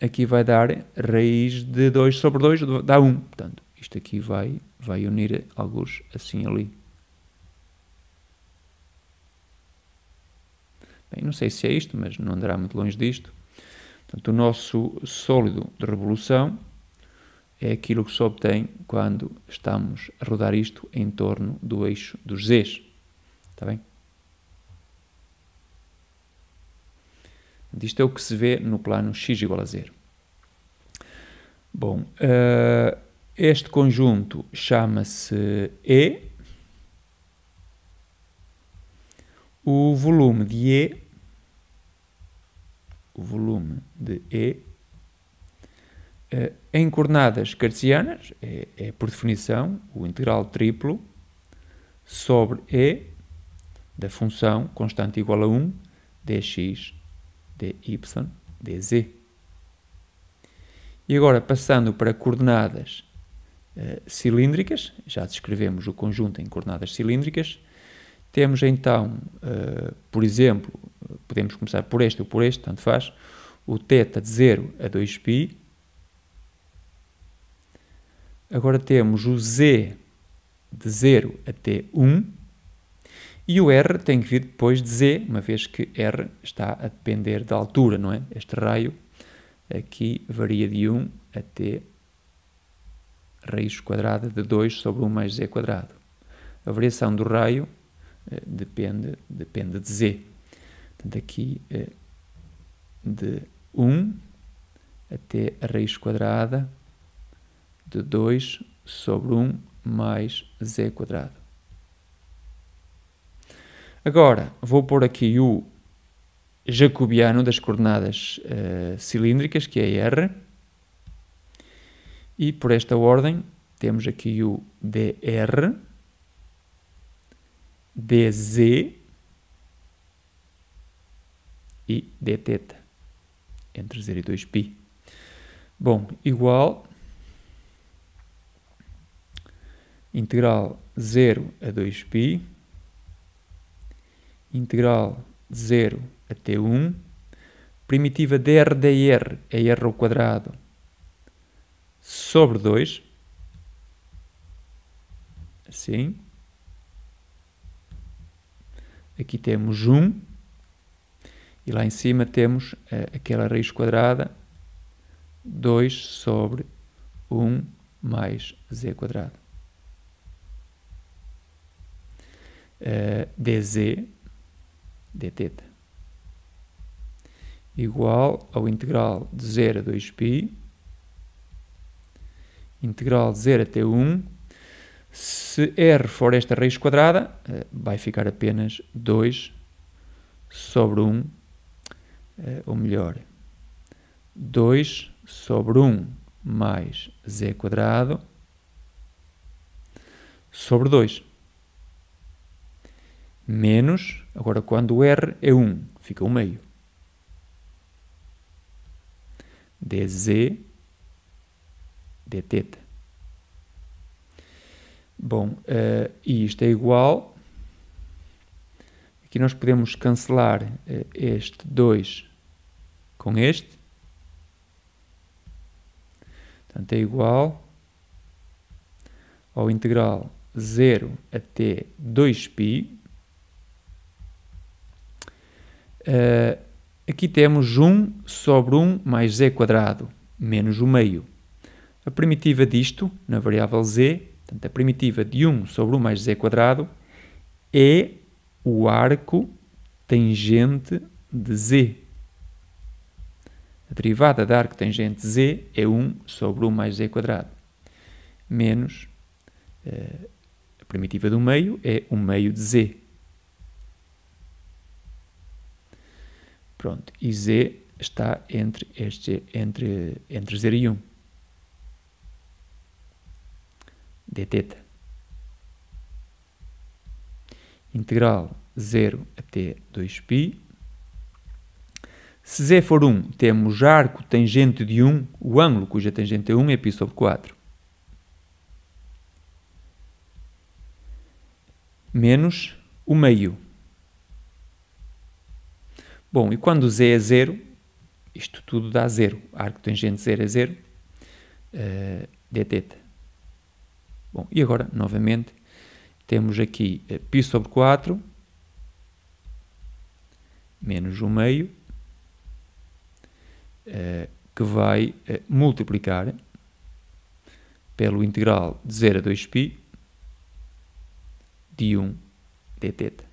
aqui vai dar raiz de 2 sobre 2, dá 1. Portanto, isto aqui vai, vai unir alguns assim ali. Bem, não sei se é isto, mas não andará muito longe disto. Portanto, o nosso sólido de revolução é aquilo que se obtém quando estamos a rodar isto em torno do eixo dos z, Está bem? Isto é o que se vê no plano x igual a zero. Bom, uh, este conjunto chama-se E. O volume de E o volume de E. Em eh, coordenadas cartesianas, é, é por definição o integral triplo sobre E da função constante igual a 1 dx, dy, dz. E agora, passando para coordenadas uh, cilíndricas, já descrevemos o conjunto em coordenadas cilíndricas, temos então, uh, por exemplo, podemos começar por este ou por este, tanto faz, o θ de 0 a 2π. Agora temos o z de 0 até 1 e o r tem que vir depois de z, uma vez que r está a depender da altura, não é? Este raio aqui varia de 1 até raiz quadrada de 2 sobre 1 mais z quadrado. A variação do raio eh, depende, depende de z. Portanto, aqui eh, de 1 até a raiz quadrada de 2 sobre 1 mais z quadrado. Agora, vou pôr aqui o jacobiano das coordenadas uh, cilíndricas, que é R. E por esta ordem, temos aqui o dr DZ e dθ entre 0 e 2π. Bom, igual integral 0 a 2π, integral 0 até 1, primitiva dr dr é r ao quadrado sobre 2, assim, Aqui temos 1 e lá em cima temos uh, aquela raiz quadrada 2 sobre 1 mais z quadrado. Uh, dz dθ igual ao integral de 0 a 2π, integral de 0 até 1 se R for esta raiz quadrada, eh, vai ficar apenas 2 sobre 1, eh, ou melhor, 2 sobre 1 mais z quadrado sobre 2. Menos, agora quando o R é 1, fica 1 meio. dz dθ. Bom, uh, e isto é igual. Aqui nós podemos cancelar uh, este 2 com este. Portanto, é igual ao integral 0 até 2π. Uh, eh, aqui temos 1 sobre 1 mais z quadrado, menos o meio. A primitiva disto, na variável z, Portanto, a primitiva de 1 sobre 1 mais z quadrado é o arco tangente de z. A derivada de arco tangente z é 1 sobre 1 mais z quadrado, menos uh, a primitiva do meio é 1 meio de z. Pronto, e z está entre, este, entre, entre 0 e 1. dθ. Integral 0 até 2π. Se z for 1, temos arco tangente de 1, o ângulo cuja tangente é 1 é π sobre 4. Menos o meio. Bom, e quando z é 0, isto tudo dá 0. Arco tangente 0 é 0. Uh, dθ. Bom, e agora, novamente, temos aqui π eh, sobre 4, menos 1 meio, eh, que vai eh, multiplicar pelo integral de 0 a 2π de 1 dθ.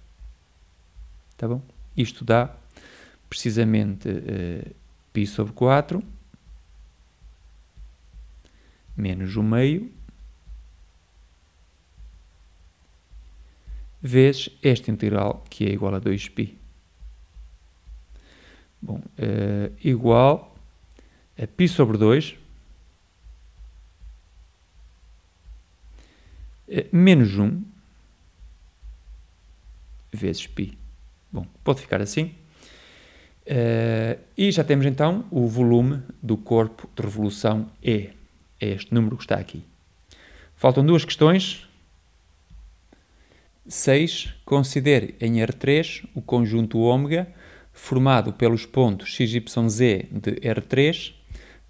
Tá bom? Isto dá precisamente uh, π sobre 4 menos 1 meio vezes esta integral, que é igual a 2π. Bom, é igual a π sobre 2 é eh, menos 1 vezes π. Bom, pode ficar assim. Eh, e já temos então o volume do corpo de revolução E. É este número que está aqui. Faltam duas questões 6. Considere em R3 o conjunto ômega formado pelos pontos xyz de R3,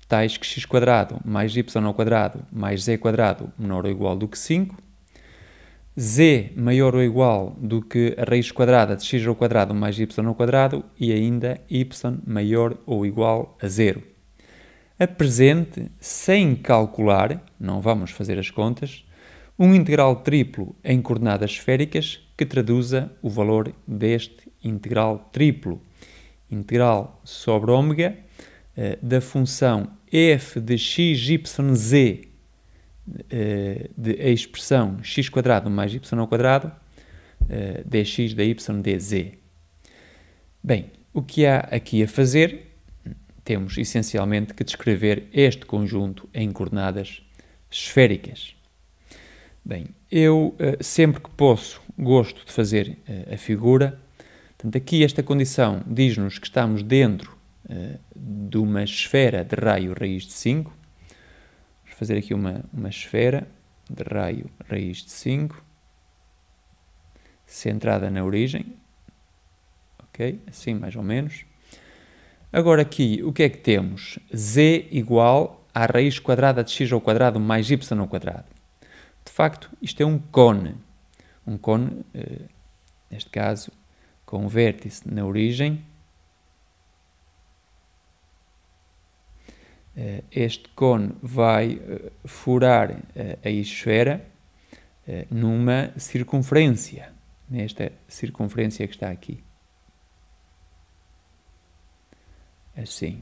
tais que x mais y mais z menor ou igual do que 5, z maior ou igual do que a raiz quadrada de x mais y e ainda y maior ou igual a zero. Apresente, sem calcular, não vamos fazer as contas, um integral triplo em coordenadas esféricas que traduza o valor deste integral triplo. Integral sobre ômega eh, da função f de x, y, eh, de a expressão x quadrado mais y ao quadrado uh, eh, dx dy dz. Bem, o que há aqui a fazer? Temos essencialmente que descrever este conjunto em coordenadas esféricas. Bem, eu eh, sempre que posso gosto de fazer eh, a figura. Portanto, aqui esta condição diz-nos que estamos dentro eh, de uma esfera de raio raiz de 5. Vamos fazer aqui uma, uma esfera de raio raiz de 5, centrada na origem. Ok? Assim, mais ou menos. Agora aqui, o que é que temos? z igual à raiz quadrada de x ao quadrado mais y ao quadrado. De facto, isto é um cone. Um cone, eh, neste caso, com um vértice na origem. Eh, este cone vai eh, furar a esfera numa circunferência, nesta circunferência que está aqui. Assim.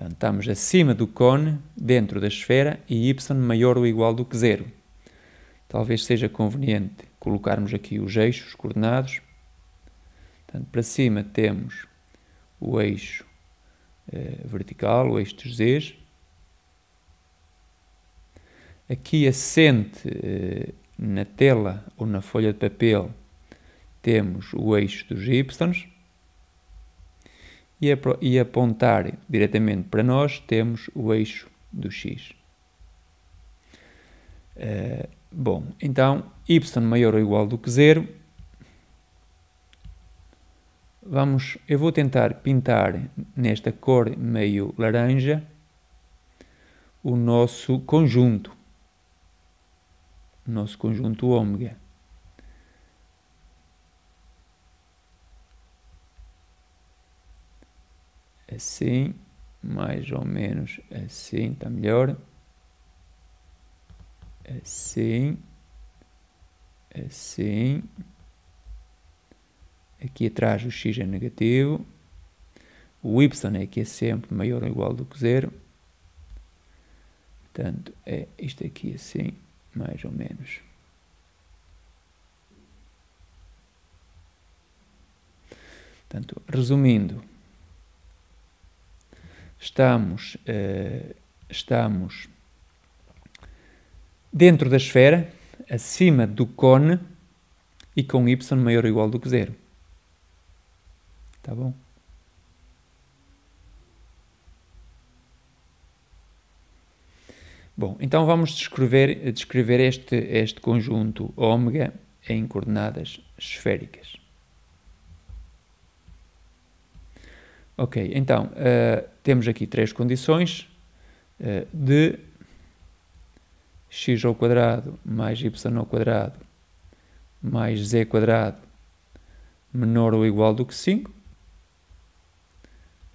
Portanto, estamos acima do cone, dentro da esfera, e y maior ou igual do que zero. Talvez seja conveniente colocarmos aqui os eixos coordenados. Portanto, para cima temos o eixo eh, vertical, o eixo dos z's. Aqui assente eh, na tela ou na folha de papel temos o eixo dos y e, ap e apontar diretamente para nós, temos o eixo do x. Uh, bom, então, y maior ou igual do que zero. Vamos, eu vou tentar pintar nesta cor meio laranja o nosso conjunto, o nosso conjunto ômega. assim, mais ou menos assim, é está melhor. Assim, assim. Aqui atrás o x é negativo. O y é que é sempre maior ou igual do que zero. Portanto, é isto aqui assim, mais ou menos. Portanto, resumindo, estamos, uh, estamos dentro da esfera, acima do cone e com y maior ou igual do que zero. Tá bom? Bom, então vamos descrever, descrever este, este conjunto ômega em coordenadas esféricas. Ok, então uh, temos aqui três condições uh, de x ao quadrado mais y ao quadrado mais z quadrado menor ou igual do que 5. Uh,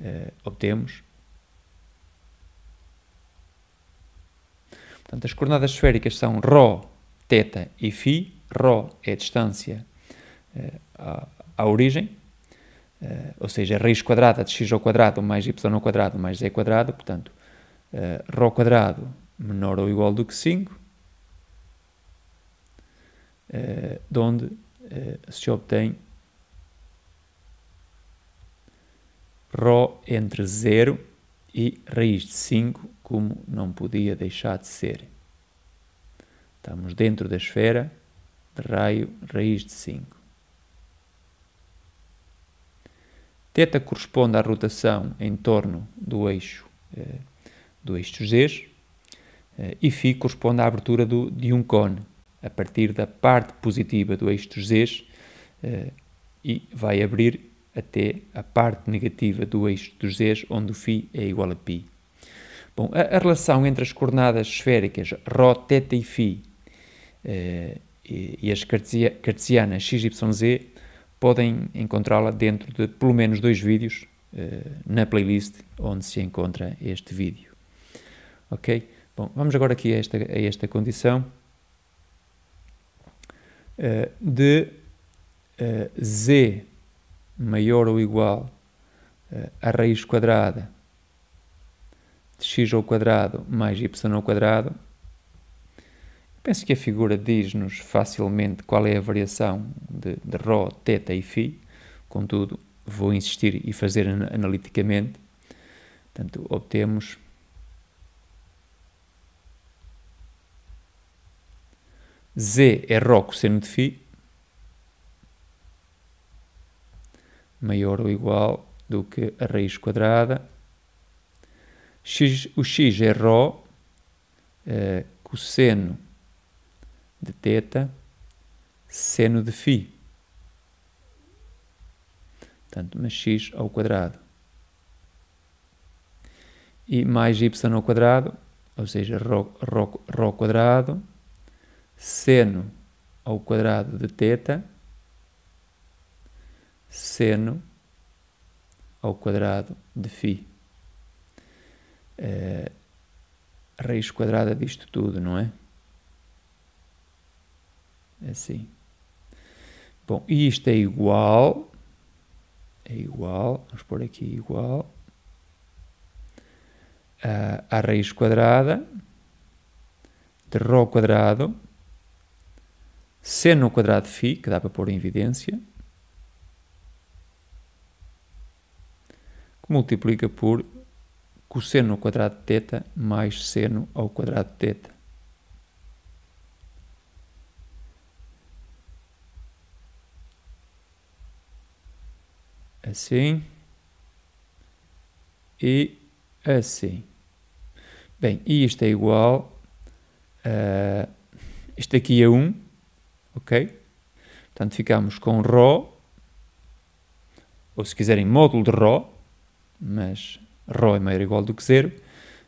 eh, obtemos. Portanto, as coordenadas esféricas são Rho, θ e φ. Rho é a distância à, à origem, eh, ou seja, a raiz quadrada de x ao quadrado mais y ao quadrado mais z ao quadrado, portanto, uh, ao quadrado menor ou igual do que 5, uh, eh, de onde uh, se obtém rho entre 0 e raiz de 5, como não podia deixar de ser. Estamos dentro da esfera de raio raiz de 5. Teta corresponde à rotação em torno do eixo eh, do eixo G eh, e φ corresponde à abertura do, de um cone a partir da parte positiva do eixo G eh, e vai abrir até a parte negativa do eixo dos Z, onde o φ é igual a π. Bom, a, a, relação entre as coordenadas esféricas ρ, θ e φ e, as cartesianas x, y, z podem encontrá-la dentro de pelo menos dois vídeos eh, na playlist onde se encontra este vídeo. Ok? Bom, vamos agora aqui a esta, a esta condição eh, de eh, z maior ou igual a raiz quadrada de x ao quadrado mais y ao quadrado Penso que a figura diz-nos facilmente qual é a variação de, de Rho, θ e φ, contudo, vou insistir e fazer analiticamente. Portanto, obtemos Z é Rho cosseno de φ maior ou igual do que a raiz quadrada. X, o x é Rho eh, cosseno de teta, seno de φ. Portanto, mais x ao quadrado. E mais y ao quadrado, ou seja, rho, rho, rho quadrado, seno ao quadrado de teta, seno ao quadrado de φ. Uh, eh, raiz quadrada disto tudo, não é? É assim. Bom, e isto é igual. É igual. Vamos pôr aqui igual. A, a raiz quadrada de Rho ao quadrado seno quadrado de φ, que dá para pôr em evidência, que multiplica por cosseno ao quadrado de θ mais seno ao quadrado de θ. assim e assim. Bem, e isto é igual, uh, isto aqui é 1, um, ok? Portanto, ficamos com Rho, ou se quiserem, módulo de Rho, mas Rho é maior ou igual do que zero,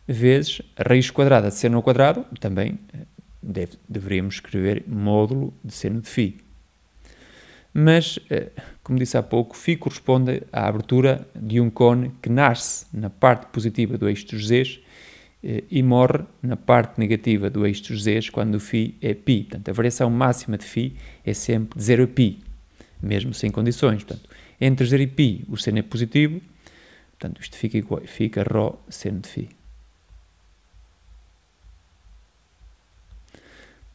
vezes raiz quadrada de seno ao quadrado, também eh, deve, deveríamos escrever módulo de seno de φ. Mas... Eh, como disse há pouco, Φ corresponde à abertura de um cone que nasce na parte positiva do eixo dos Zs eh, e morre na parte negativa do eixo dos Zs quando o Φ é π. Portanto, a variação máxima de Φ é sempre de 0 a π, mesmo sem condições. Portanto, entre 0 e π o seno é positivo, portanto isto fica igual, fica ρ seno de Φ.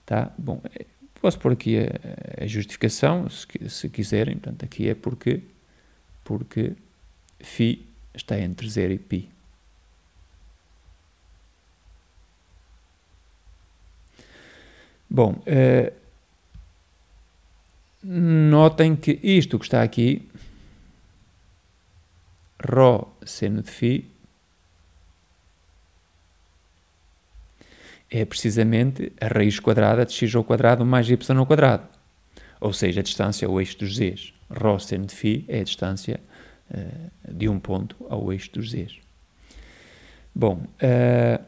Tá? Bom, eh, Posso pôr aqui a, a justificação, se, se, quiserem, portanto, aqui é porque, porque φ está entre 0 e π. Bom, uh, notem que isto que está aqui, Rho seno de Φ, é precisamente a raiz quadrada de x ao quadrado mais y ao quadrado. Ou seja, a distância ao eixo dos z's. Rosen de φ é a distância uh, de um ponto ao eixo dos z's. Bom, uh,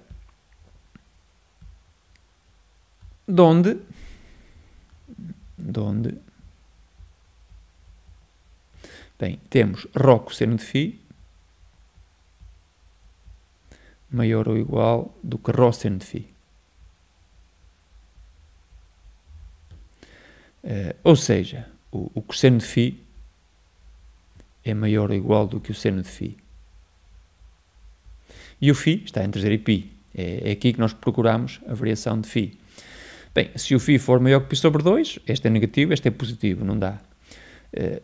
de onde, bem, temos Rho cosseno de φ maior ou igual do que Rho seno de φ. Uh, ou seja, o, o cosseno de φ é maior ou igual do que o seno de φ. E o φ está entre 0 e π. É, é aqui que nós procuramos a variação de φ. Bem, se o φ for maior que π sobre 2, este é negativo, este é positivo, não dá. Uh,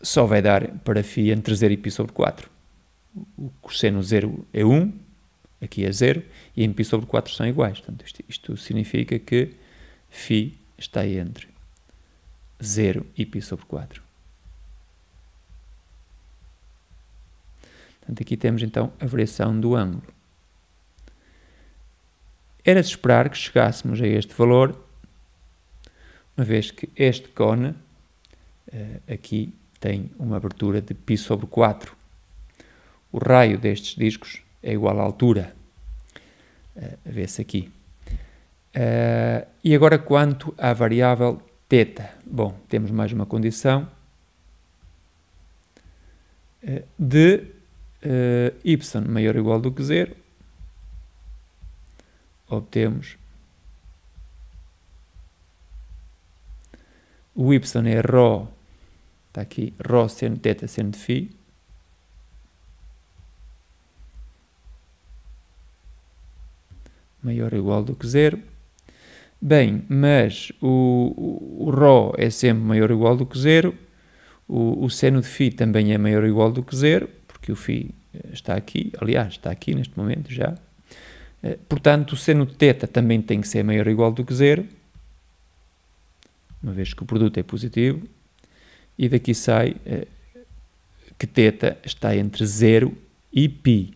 só vai dar para φ entre 0 e π sobre 4. O cosseno 0 é 1, aqui é 0, e em π sobre 4 são iguais. Portanto, isto, isto significa que φ está entre 0 e π sobre 4. Portanto, aqui temos então a variação do ângulo. Era de esperar que chegássemos a este valor, uma vez que este cone eh, aqui tem uma abertura de π sobre 4. O raio destes discos é igual à altura. Eh, vê-se aqui. Eh, e agora quanto à variável teta. Bom, temos mais uma condição eh, de eh, y maior ou igual do que zero. Obtemos o y é ρ, está aqui, ρ sendo teta sendo de φ. Maior ou igual do que zero. Bem, mas o, o, o Rho é sempre maior ou igual do que zero, o, o seno de Φ também é maior ou igual do que zero, porque o Φ eh, está aqui, aliás, está aqui neste momento já. Eh, portanto, o seno de θ também tem que ser maior ou igual do que zero, uma vez que o produto é positivo, e daqui sai eh, que θ está entre zero e π.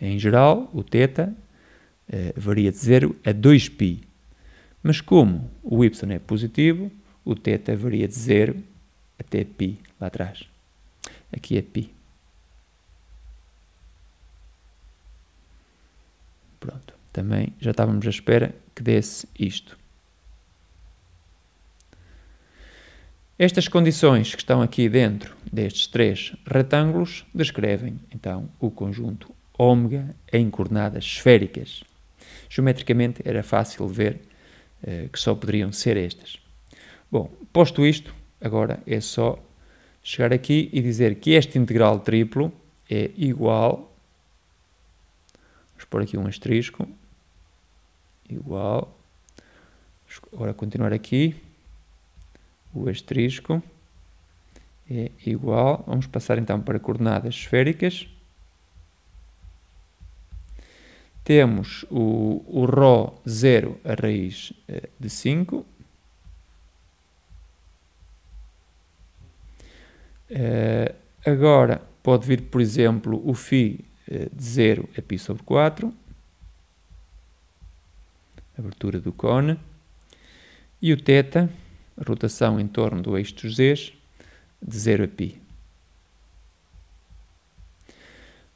Em geral, o θ varia de 0 a 2π. Mas como o y é positivo, o θ varia de zero até π lá atrás. Aqui é π. Pronto, também já estávamos à espera que desse isto. Estas condições que estão aqui dentro destes três retângulos descrevem então o conjunto ômega em coordenadas esféricas. Geometricamente era fácil ver eh, que só poderiam ser estas. Bom, posto isto, agora é só chegar aqui e dizer que este integral triplo é igual, vamos pôr aqui um asterisco, igual, agora continuar aqui, o asterisco é igual, vamos passar então para coordenadas esféricas, temos o, o Rho 0, a raiz eh, de 5. Eh, agora pode vir, por exemplo, o Φ eh, de 0 a π sobre 4. Abertura do cone. E o θ, rotação em torno do eixo dos z, de 0 a π.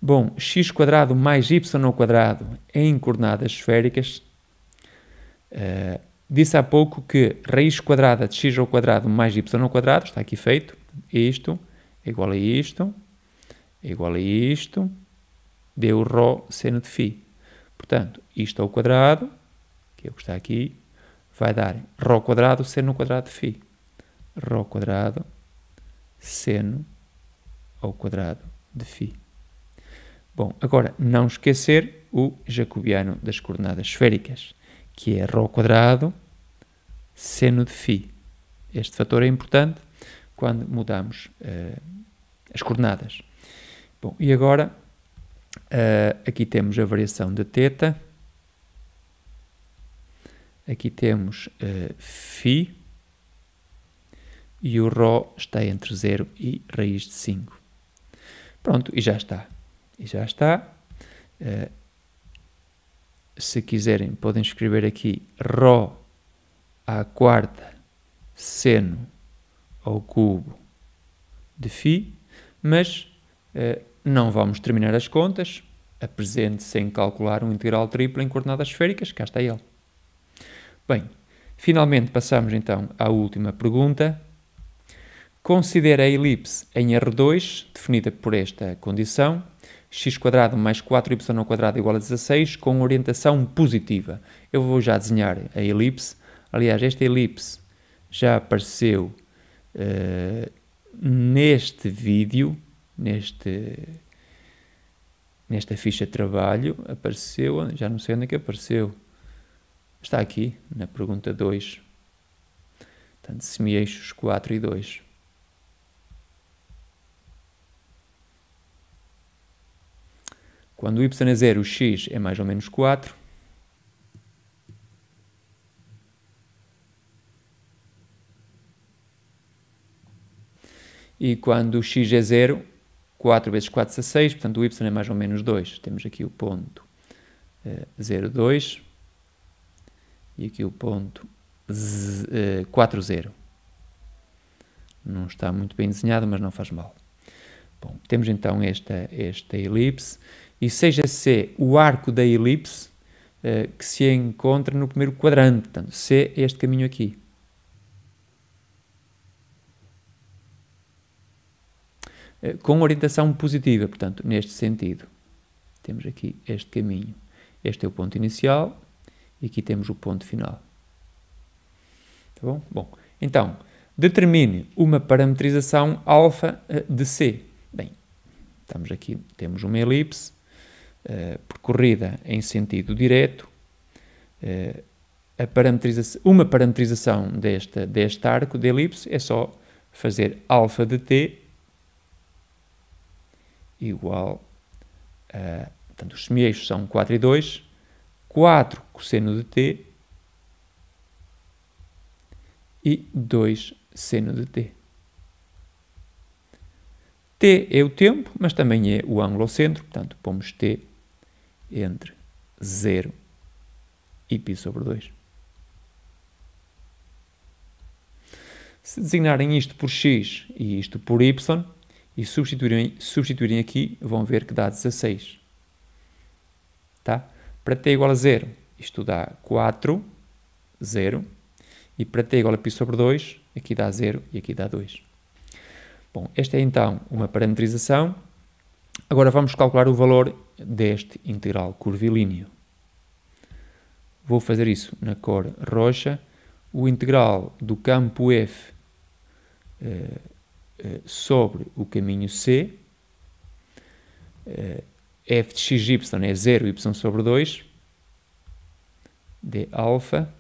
Bom, x quadrado mais y ao quadrado em coordenadas esféricas. Uh, disse há pouco que raiz quadrada de x ao quadrado mais y ao quadrado, está aqui feito, isto é igual a isto, é igual a isto, deu rho seno de φ. Portanto, isto ao quadrado, que é o que está aqui, vai dar rho quadrado seno ao quadrado de φ. Rho quadrado seno ao quadrado de φ. Bom, agora não esquecer o jacobiano das coordenadas esféricas, que é ρ quadrado seno de φ. Este fator é importante quando mudamos uh, as coordenadas. Bom, e agora uh, aqui temos a variação de θ, aqui temos uh, eh, φ, e o Rho está entre 0 e raiz de 5. Pronto, e já está. E já está. Uh, se quiserem, podem escrever aqui Ró à quarta seno ao cubo de Φ, mas uh, não vamos terminar as contas. Apresente sem calcular um integral triplo em coordenadas esféricas. Cá está ele. Bem, finalmente passamos então à última pergunta. considere a elipse em R2, definida por esta condição, x² mais 4y² y igual a 16 com orientação positiva. Eu vou já desenhar a elipse. Aliás, esta elipse já apareceu uh, neste vídeo, neste, nesta ficha de trabalho, apareceu, já não sei onde é que apareceu, está aqui, na pergunta 2, portanto, semi-eixos 4 e 2. Quando o y é 0, o x é mais ou menos 4. E quando o x é 0, 4 vezes 4, é 16, portanto o y é mais ou menos 2. Temos aqui o ponto uh, 0, 2 e aqui o ponto z, 4, eh, 0. Não está muito bem desenhado, mas não faz mal. Bom, temos então esta, esta elipse e seja C o arco da elipse uh, que se encontra no primeiro quadrante. Portanto, C é este caminho aqui. Eh, com orientação positiva, portanto, neste sentido. Temos aqui este caminho. Este é o ponto inicial e aqui temos o ponto final. Tá bom? Bom, então, determine uma parametrização alfa eh, de C. Bem, estamos aqui, temos uma elipse eh, percorrida em sentido direto, uh, parametriza uma parametrização desta, deste arco de elipse é só fazer alfa de t igual a, portanto, os semi-eixos são 4 e 2, 4 cosseno de t e 2 seno de t. t é o tempo, mas também é o ângulo ao centro, portanto, pomos t entre 0 e π sobre 2. Se designarem isto por x e isto por y e substituírem, substituírem aqui, vão ver que dá 16. Tá? Para t igual a 0, isto dá 4, 0. E para t igual a π sobre 2, aqui dá 0 e aqui dá 2. Bom, esta é então uma parametrização. Agora vamos calcular o valor deste integral curvilíneo. Vou fazer isso na cor roxa. O integral do campo F eh, eh, sobre o caminho C, eh, f de xy é 0, y sobre 2, d alfa,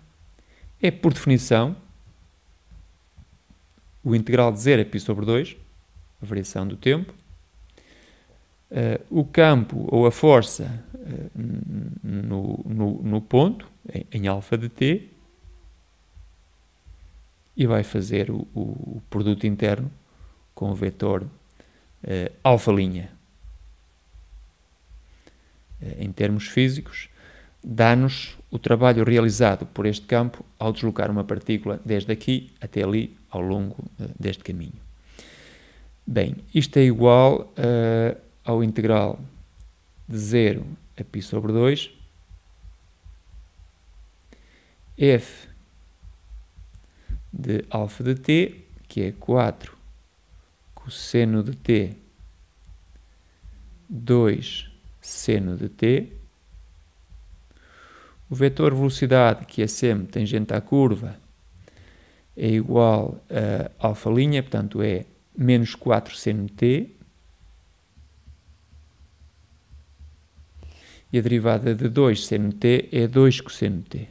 é por definição o integral de 0 a π sobre 2, a variação do tempo, uh, o campo ou a força uh, no, no, no, ponto, em, em alfa de t, e vai fazer o, o produto interno com o vetor uh, alfa linha. em termos físicos, dá-nos o trabalho realizado por este campo ao deslocar uma partícula desde aqui até ali ao longo deste caminho. Bem, isto é igual a ao integral de 0 a π sobre 2, f de alfa de t, que é 4 cosseno de t, 2 seno de t, o vetor velocidade, que é sempre tangente à curva, é igual a alfa linha, portanto é menos 4 seno de t, e a derivada de 2cmt é 2 cmt.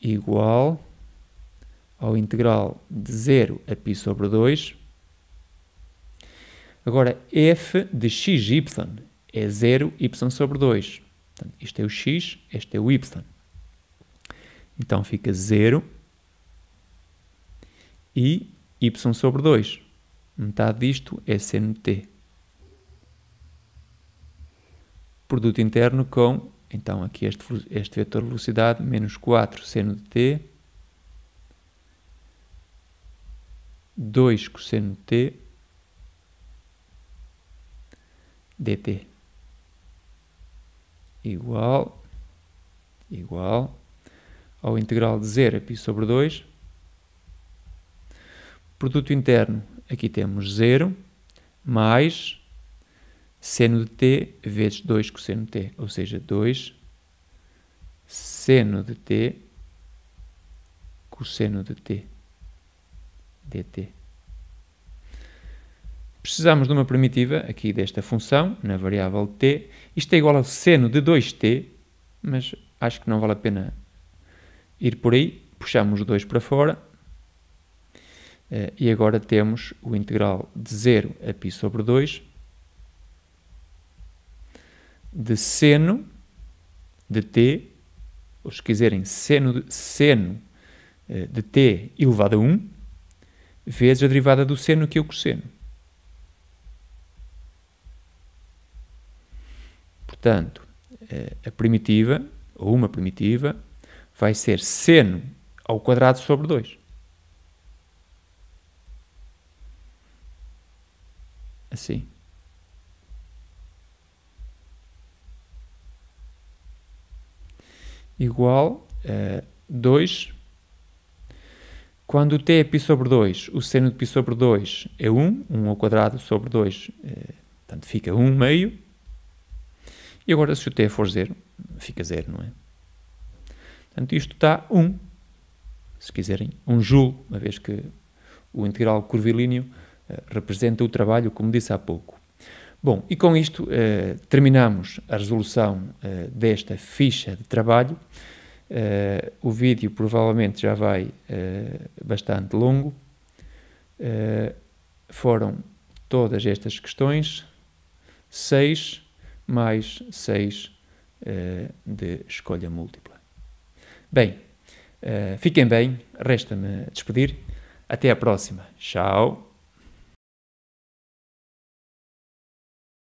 Igual ao integral de 0 a π sobre 2. Agora, f de x y é 0 y sobre 2. Portanto, isto é o x, este é o y. Então fica 0 e y sobre 2. Metade disto é CNT. Produto interno com, então aqui este, este vetor velocidade, menos 4 seno de t, 2 cosseno de t, dt igual, igual ao integral de 0 pi sobre 2, produto interno aqui temos 0 mais seno de t vezes 2 cosseno de t, ou seja, 2 seno de t cosseno de t dt. Precisamos de uma primitiva aqui desta função, na variável t. Isto é igual ao seno de 2t, mas acho que não vale a pena ir por aí. Puxamos os 2 para fora eh, e agora temos o integral de 0 a π sobre 2 de seno de t, ou se quiserem seno de, seno eh, de t elevado a 1, vezes a derivada do seno que é o cosseno. Portanto, eh, a primitiva, ou uma primitiva, vai ser seno ao quadrado sobre 2. assim. Igual a eh, 2. Quando o t é π sobre 2, o seno de π sobre 2 é 1. 1 ao quadrado sobre 2, eh, portanto, fica 1 meio. E agora, se o t for 0, fica 0, não é? Portanto, isto dá 1, se quiserem, 1 joule, uma vez que o integral curvilíneo eh, representa o trabalho, como disse há pouco. Bom, e com isto eh, terminamos a resolução eh, desta ficha de trabalho. Eh, o vídeo provavelmente já vai eh, bastante longo. Eh, foram todas estas questões, seis mais seis de escolha múltipla. Bem, fiquem bem, resta-me despedir. Até à próxima. Tchau.